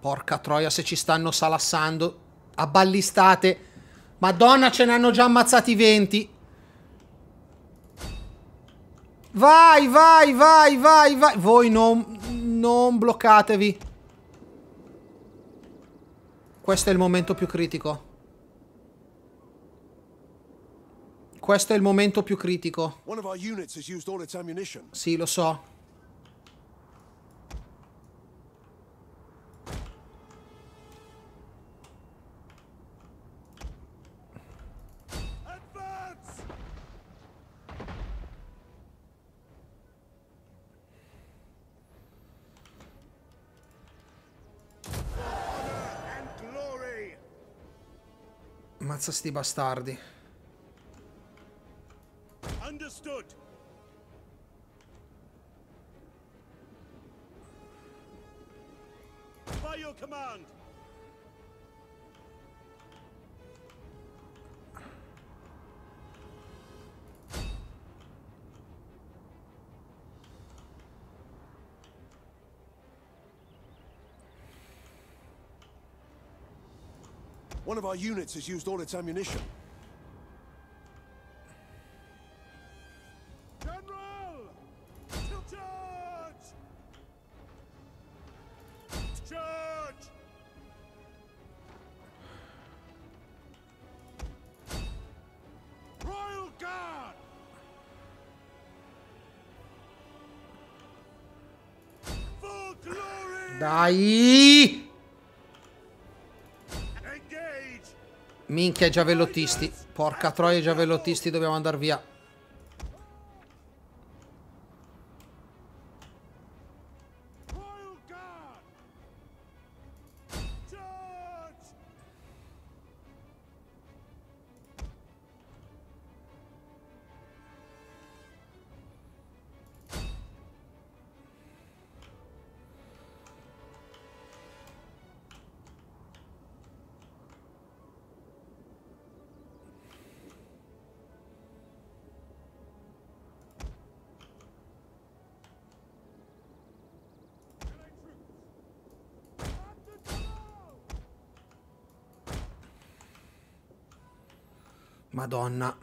Porca troia, se ci stanno salassando a ballistate. Madonna, ce ne hanno già ammazzati 20. Vai, vai, vai, vai, vai. Voi non, non bloccatevi. Questo è il momento più critico. Questo è il momento più critico. Sì, lo so. Ammazza sti bastardi. Understood. By your command. One of our units has used all its ammunition. General! To charge! Charge! Royal Guard! For glory! Daí! Minchia, i giavellottisti. Porca troia, i giavellottisti, dobbiamo andare via. Madonna.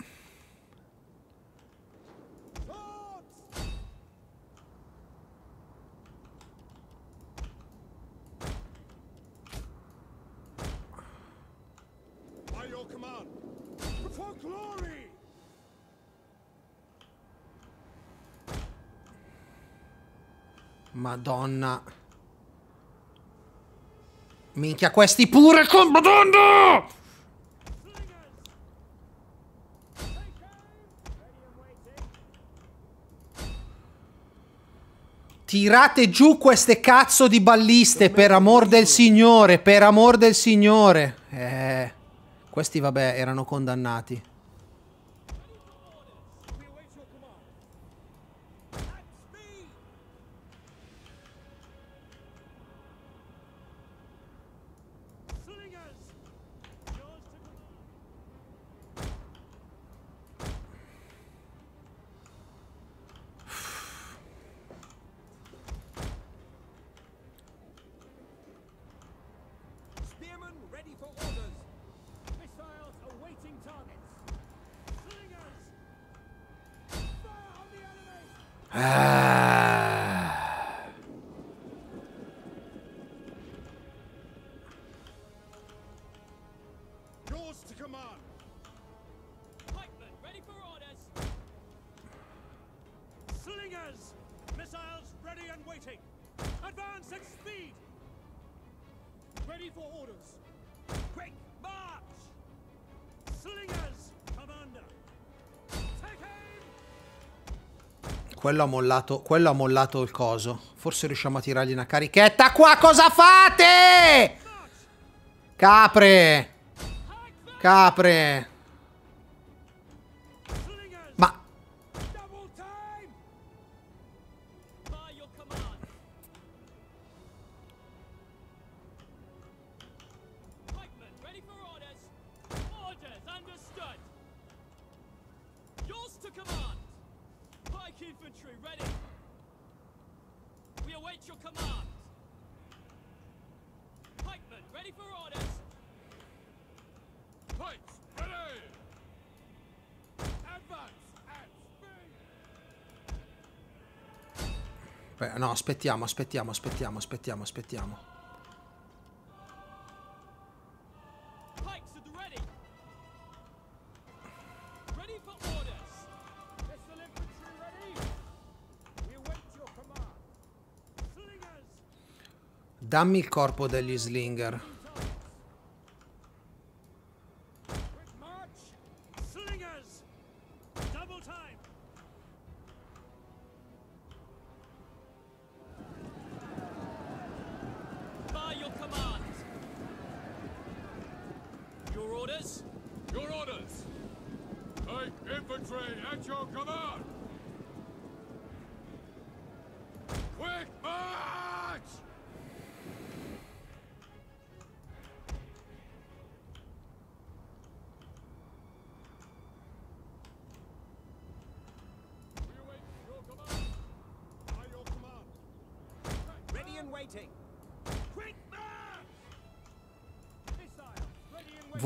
Madonna. Minchia, questi pure con... Madonna! Tirate giù queste cazzo di balliste, per amor del Signore, per amor del Signore. Eh, questi vabbè erano condannati. quello ha mollato, quello ha mollato il coso. Forse riusciamo a tirargli una carichetta qua. Cosa fate? Capre! Capre! aspettiamo, aspettiamo, aspettiamo, aspettiamo, aspettiamo. Dammi il corpo degli slinger.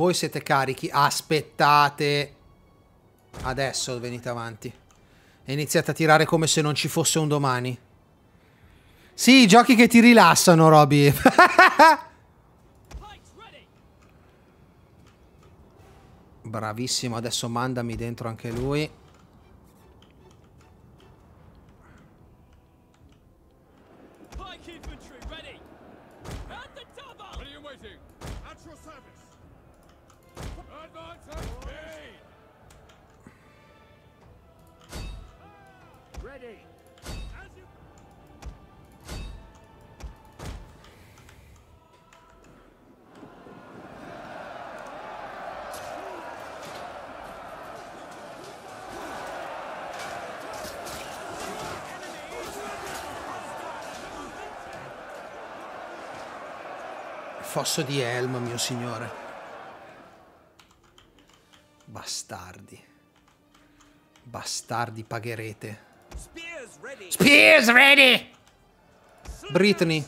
voi siete carichi. Aspettate. Adesso venite avanti. E iniziate a tirare come se non ci fosse un domani. Sì, giochi che ti rilassano, Roby. Bravissimo, adesso mandami dentro anche lui. fosso di Helm, mio signore. Bastardi. Bastardi, pagherete. Spears ready! Spears ready. Britney.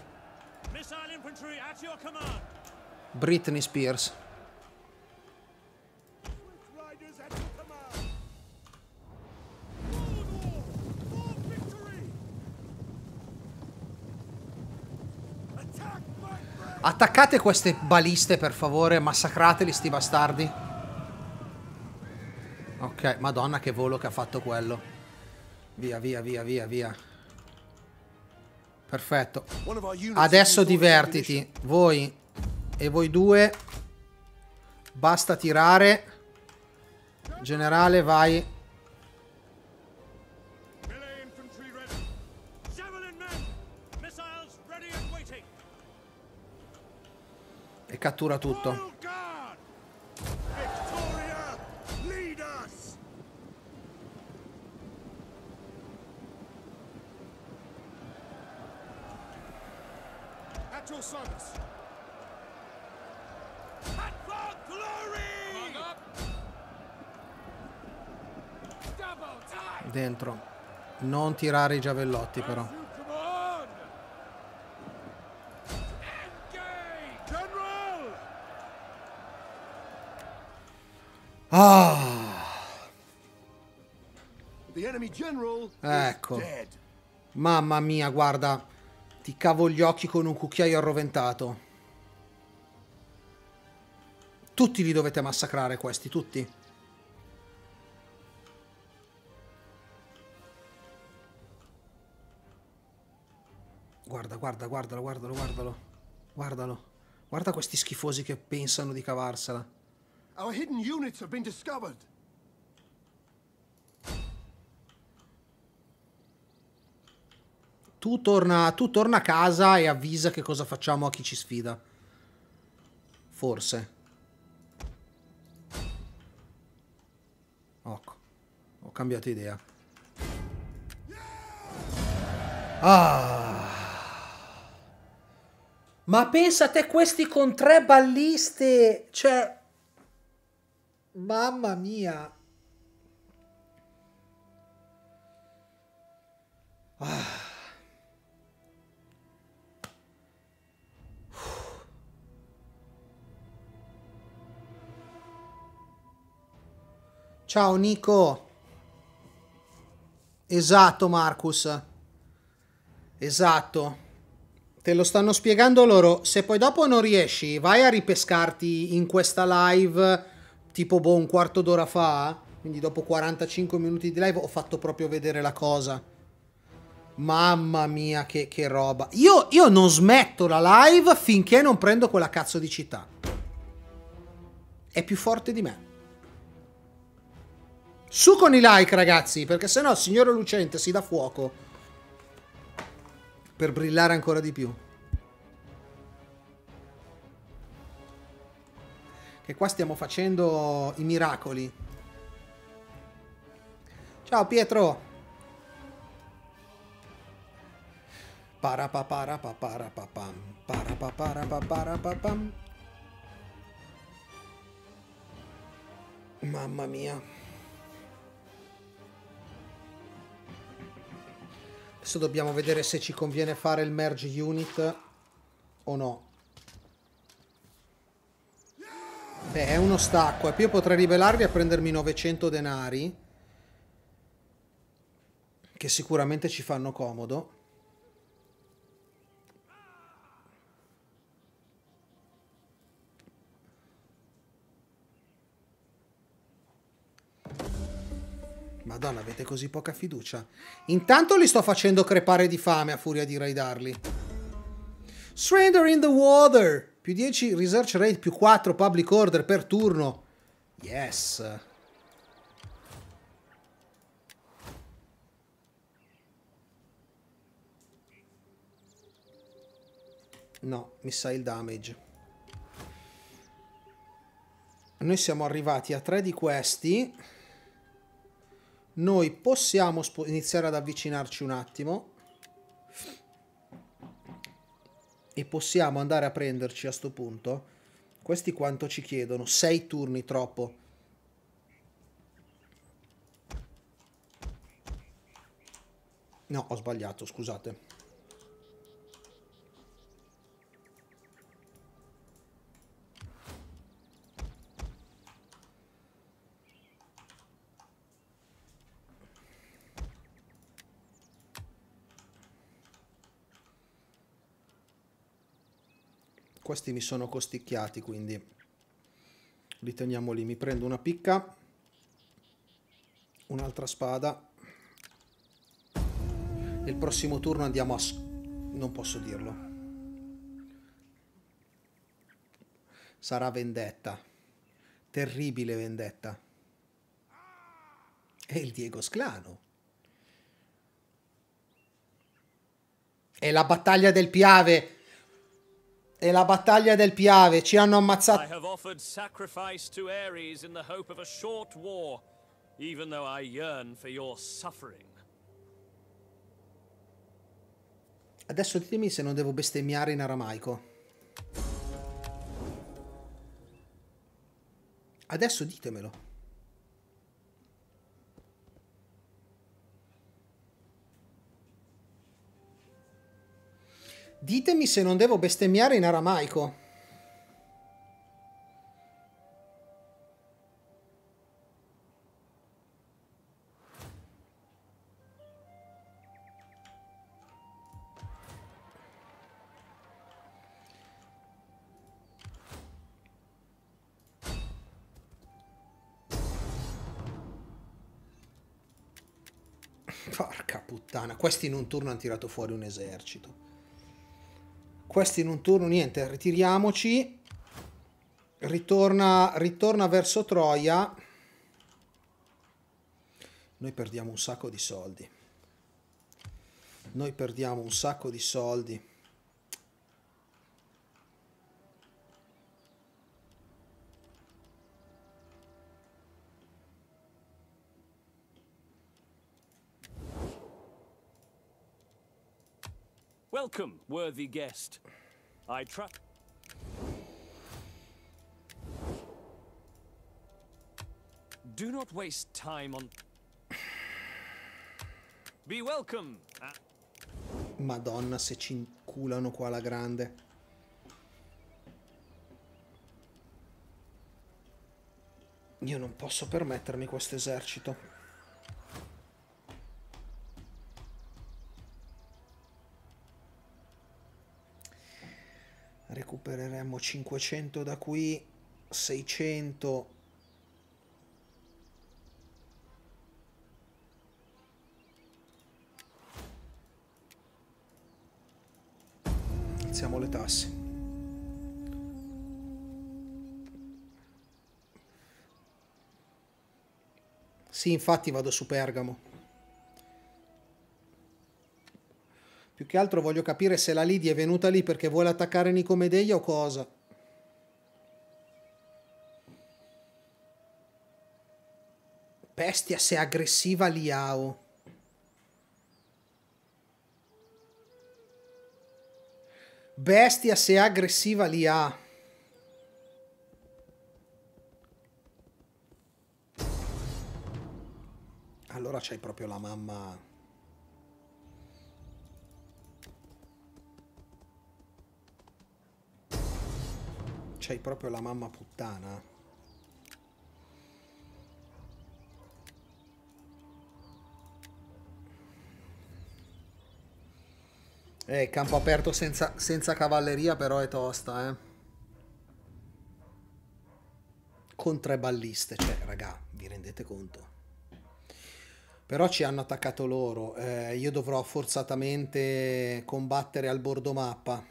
Britney Spears. Attaccate queste baliste, per favore. Massacrateli, sti bastardi. Ok, madonna che volo che ha fatto quello. Via, via, via, via, via. Perfetto. Adesso divertiti. Voi e voi due. Basta tirare. Generale, vai. cattura tutto. Dentro. Non tirare i giavellotti però. Ah. Ecco. Mamma mia, guarda. Ti cavo gli occhi con un cucchiaio arroventato. Tutti li dovete massacrare questi, tutti. Guarda, guarda, guardalo, guardalo, guardalo. Guardalo. Guarda questi schifosi che pensano di cavarsela. Our hidden units have been discovered. Tu torna, tu torna a casa e avvisa che cosa facciamo a chi ci sfida. Forse. Ecco. Ho cambiato idea. Ah. Ma pensa a te questi con tre balliste, cioè Mamma mia. Ah. Ciao Nico. Esatto Marcus. Esatto. Te lo stanno spiegando loro. Se poi dopo non riesci, vai a ripescarti in questa live tipo boh, un quarto d'ora fa, quindi dopo 45 minuti di live, ho fatto proprio vedere la cosa. Mamma mia, che, che roba. Io, io non smetto la live finché non prendo quella cazzo di città. È più forte di me. Su con i like, ragazzi, perché sennò il signore Lucente si dà fuoco. Per brillare ancora di più. Che qua stiamo facendo i miracoli. Ciao Pietro! Parapaparapapam, parapaparapapam. Mamma mia. Adesso dobbiamo vedere se ci conviene fare il merge unit o no. Beh, è uno stacco. E ecco, più potrei rivelarvi a prendermi 900 denari. Che sicuramente ci fanno comodo. Madonna, avete così poca fiducia. Intanto li sto facendo crepare di fame a furia di raidarli. Surrender in the water! Più 10 research rate, più 4 public order per turno. Yes. No, missile damage. Noi siamo arrivati a 3 di questi. Noi possiamo iniziare ad avvicinarci un attimo. e possiamo andare a prenderci a sto punto. Questi quanto ci chiedono? 6 turni troppo. No, ho sbagliato, scusate. questi mi sono costicchiati, quindi li teniamo lì. Mi prendo una picca, un'altra spada. il prossimo turno andiamo a... non posso dirlo. Sarà vendetta. Terribile vendetta. È il Diego Sclano. È la battaglia del Piave e la battaglia del Piave ci hanno ammazzato. I have offered sacrifice to Ares in the hope of a short war, even though I yearn for your suffering. Adesso ditemi se non devo bestemmiare in aramaico. Adesso ditemelo. Ditemi se non devo bestemmiare in aramaico. Porca puttana, questi in un turno hanno tirato fuori un esercito questi non tornano niente, ritiriamoci, ritorna, ritorna verso Troia, noi perdiamo un sacco di soldi, noi perdiamo un sacco di soldi. Welcome, worthy guest. I trust... Do not waste time on... Be welcome! Madonna, se ci inculano qua la grande. Io non posso permettermi questo esercito. recupereremo 500 da qui 600 alziamo le tasse sì infatti vado su Pergamo Più che altro voglio capire se la Lidia è venuta lì perché vuole attaccare Nico Medeia o cosa. Bestia se è aggressiva Liao. Bestia se è aggressiva Liao. Allora c'hai proprio la mamma... c'hai proprio la mamma puttana. Eh, campo aperto senza, senza cavalleria però è tosta, eh. Con tre balliste, cioè, raga, vi rendete conto? Però ci hanno attaccato loro. Eh, io dovrò forzatamente combattere al bordo mappa.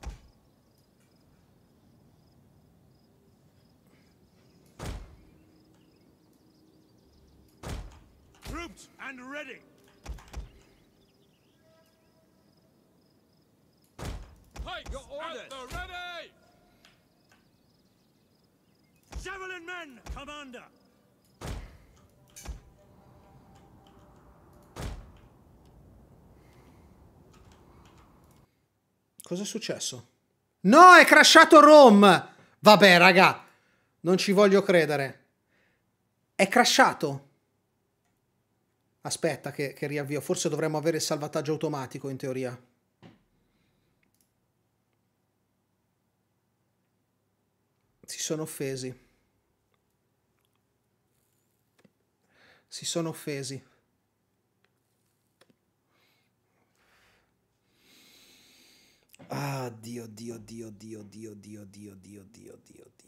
and ready. Pikes Your orders. at the ready! Javelin men, Commander! Cos'è successo? No, è crashato Rome! Vabbè, raga, non ci voglio credere. È crashato. Aspetta che, che riavvio, forse dovremmo avere il salvataggio automatico in teoria. Si sono offesi. Si sono offesi. Ah, Dio, Dio, Dio, Dio, Dio, Dio, Dio, Dio, Dio, Dio.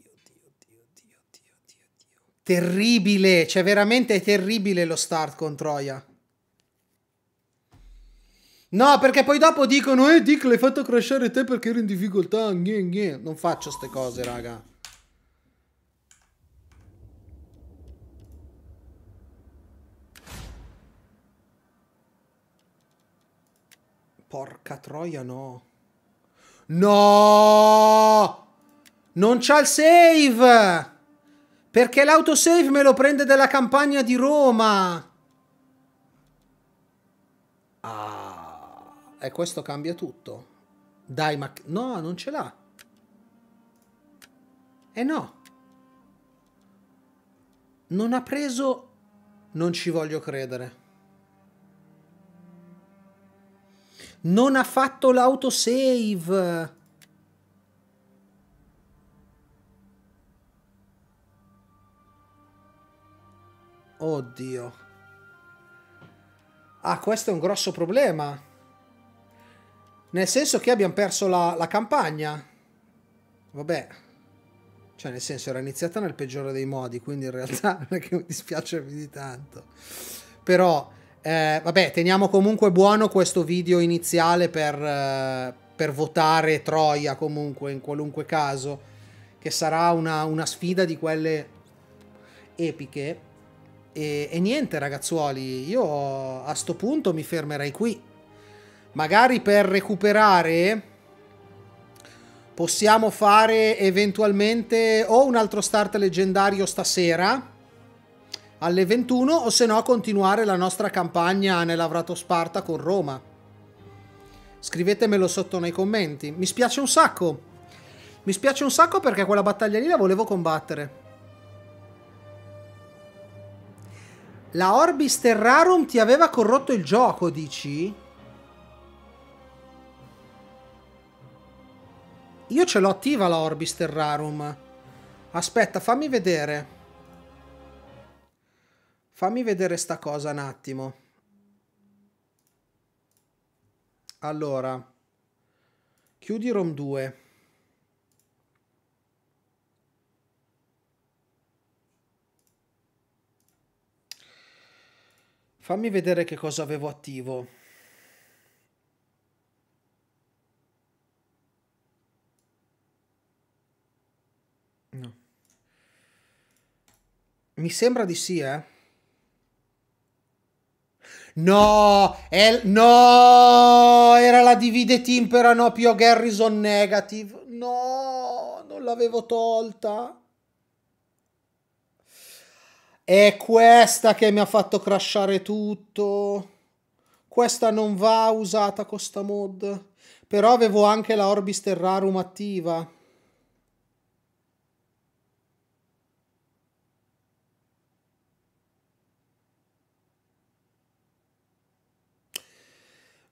Terribile, cioè veramente terribile lo start con Troia. No, perché poi dopo dicono, eh Dick l'hai fatto crashare te perché eri in difficoltà, gne, gne. non faccio ste cose raga. Porca troia, no. No! Non c'ha il save! Perché l'autosave me lo prende della campagna di Roma. Ah, e questo cambia tutto. Dai, ma... No, non ce l'ha. E eh no. Non ha preso... Non ci voglio credere. Non ha fatto l'autosave. Oddio. Ah, questo è un grosso problema. Nel senso che abbiamo perso la, la campagna. Vabbè. Cioè, nel senso, era iniziata nel peggiore dei modi, quindi in realtà non è che mi dispiace più di tanto. Però, eh, vabbè, teniamo comunque buono questo video iniziale per, eh, per votare Troia comunque, in qualunque caso, che sarà una, una sfida di quelle epiche. E, e niente ragazzuoli, io a sto punto mi fermerei qui. Magari per recuperare possiamo fare eventualmente o un altro start leggendario stasera alle 21 o se no continuare la nostra campagna nell'Avrato Sparta con Roma. Scrivetemelo sotto nei commenti. Mi spiace un sacco. Mi spiace un sacco perché quella battaglia lì la volevo combattere. La Orbis Terrarum ti aveva corrotto il gioco, dici? Io ce l'ho attiva la Orbis Terrarum. Aspetta, fammi vedere. Fammi vedere sta cosa un attimo. Allora, chiudi ROM 2. Fammi vedere che cosa avevo attivo. No. Mi sembra di sì, eh. No, è, no, era la divide team per Anopio Garrison negative. No, non l'avevo tolta. È questa che mi ha fatto crashare tutto. Questa non va usata con sta mod. Però avevo anche la Orbis Terrarum attiva.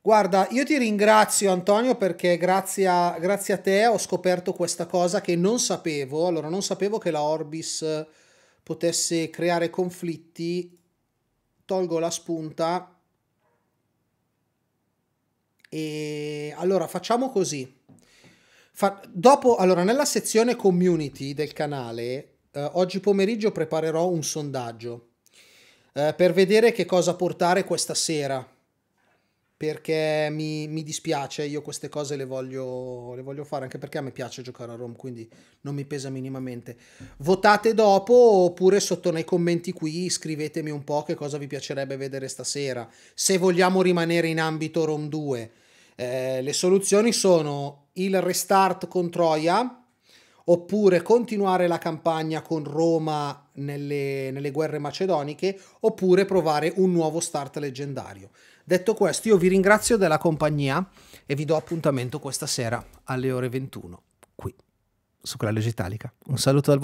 Guarda, io ti ringrazio Antonio perché grazie a, grazie a, te ho scoperto questa cosa che non sapevo. Allora, non sapevo che la Orbis potesse creare conflitti, tolgo la spunta e allora facciamo così. Fa... Dopo, allora, nella sezione community del canale, eh, oggi pomeriggio preparerò un sondaggio eh, per vedere che cosa portare questa sera perché mi, mi, dispiace, io queste cose le voglio, le voglio, fare anche perché a me piace giocare a Rom, quindi non mi pesa minimamente. Votate dopo oppure sotto nei commenti qui scrivetemi un po' che cosa vi piacerebbe vedere stasera, se vogliamo rimanere in ambito Rom 2. Eh, le soluzioni sono il restart con Troia oppure continuare la campagna con Roma nelle, nelle guerre macedoniche oppure provare un nuovo start leggendario. Detto questo, io vi ringrazio della compagnia e vi do appuntamento questa sera alle ore 21 qui su Quella Italica. Un saluto dal vostro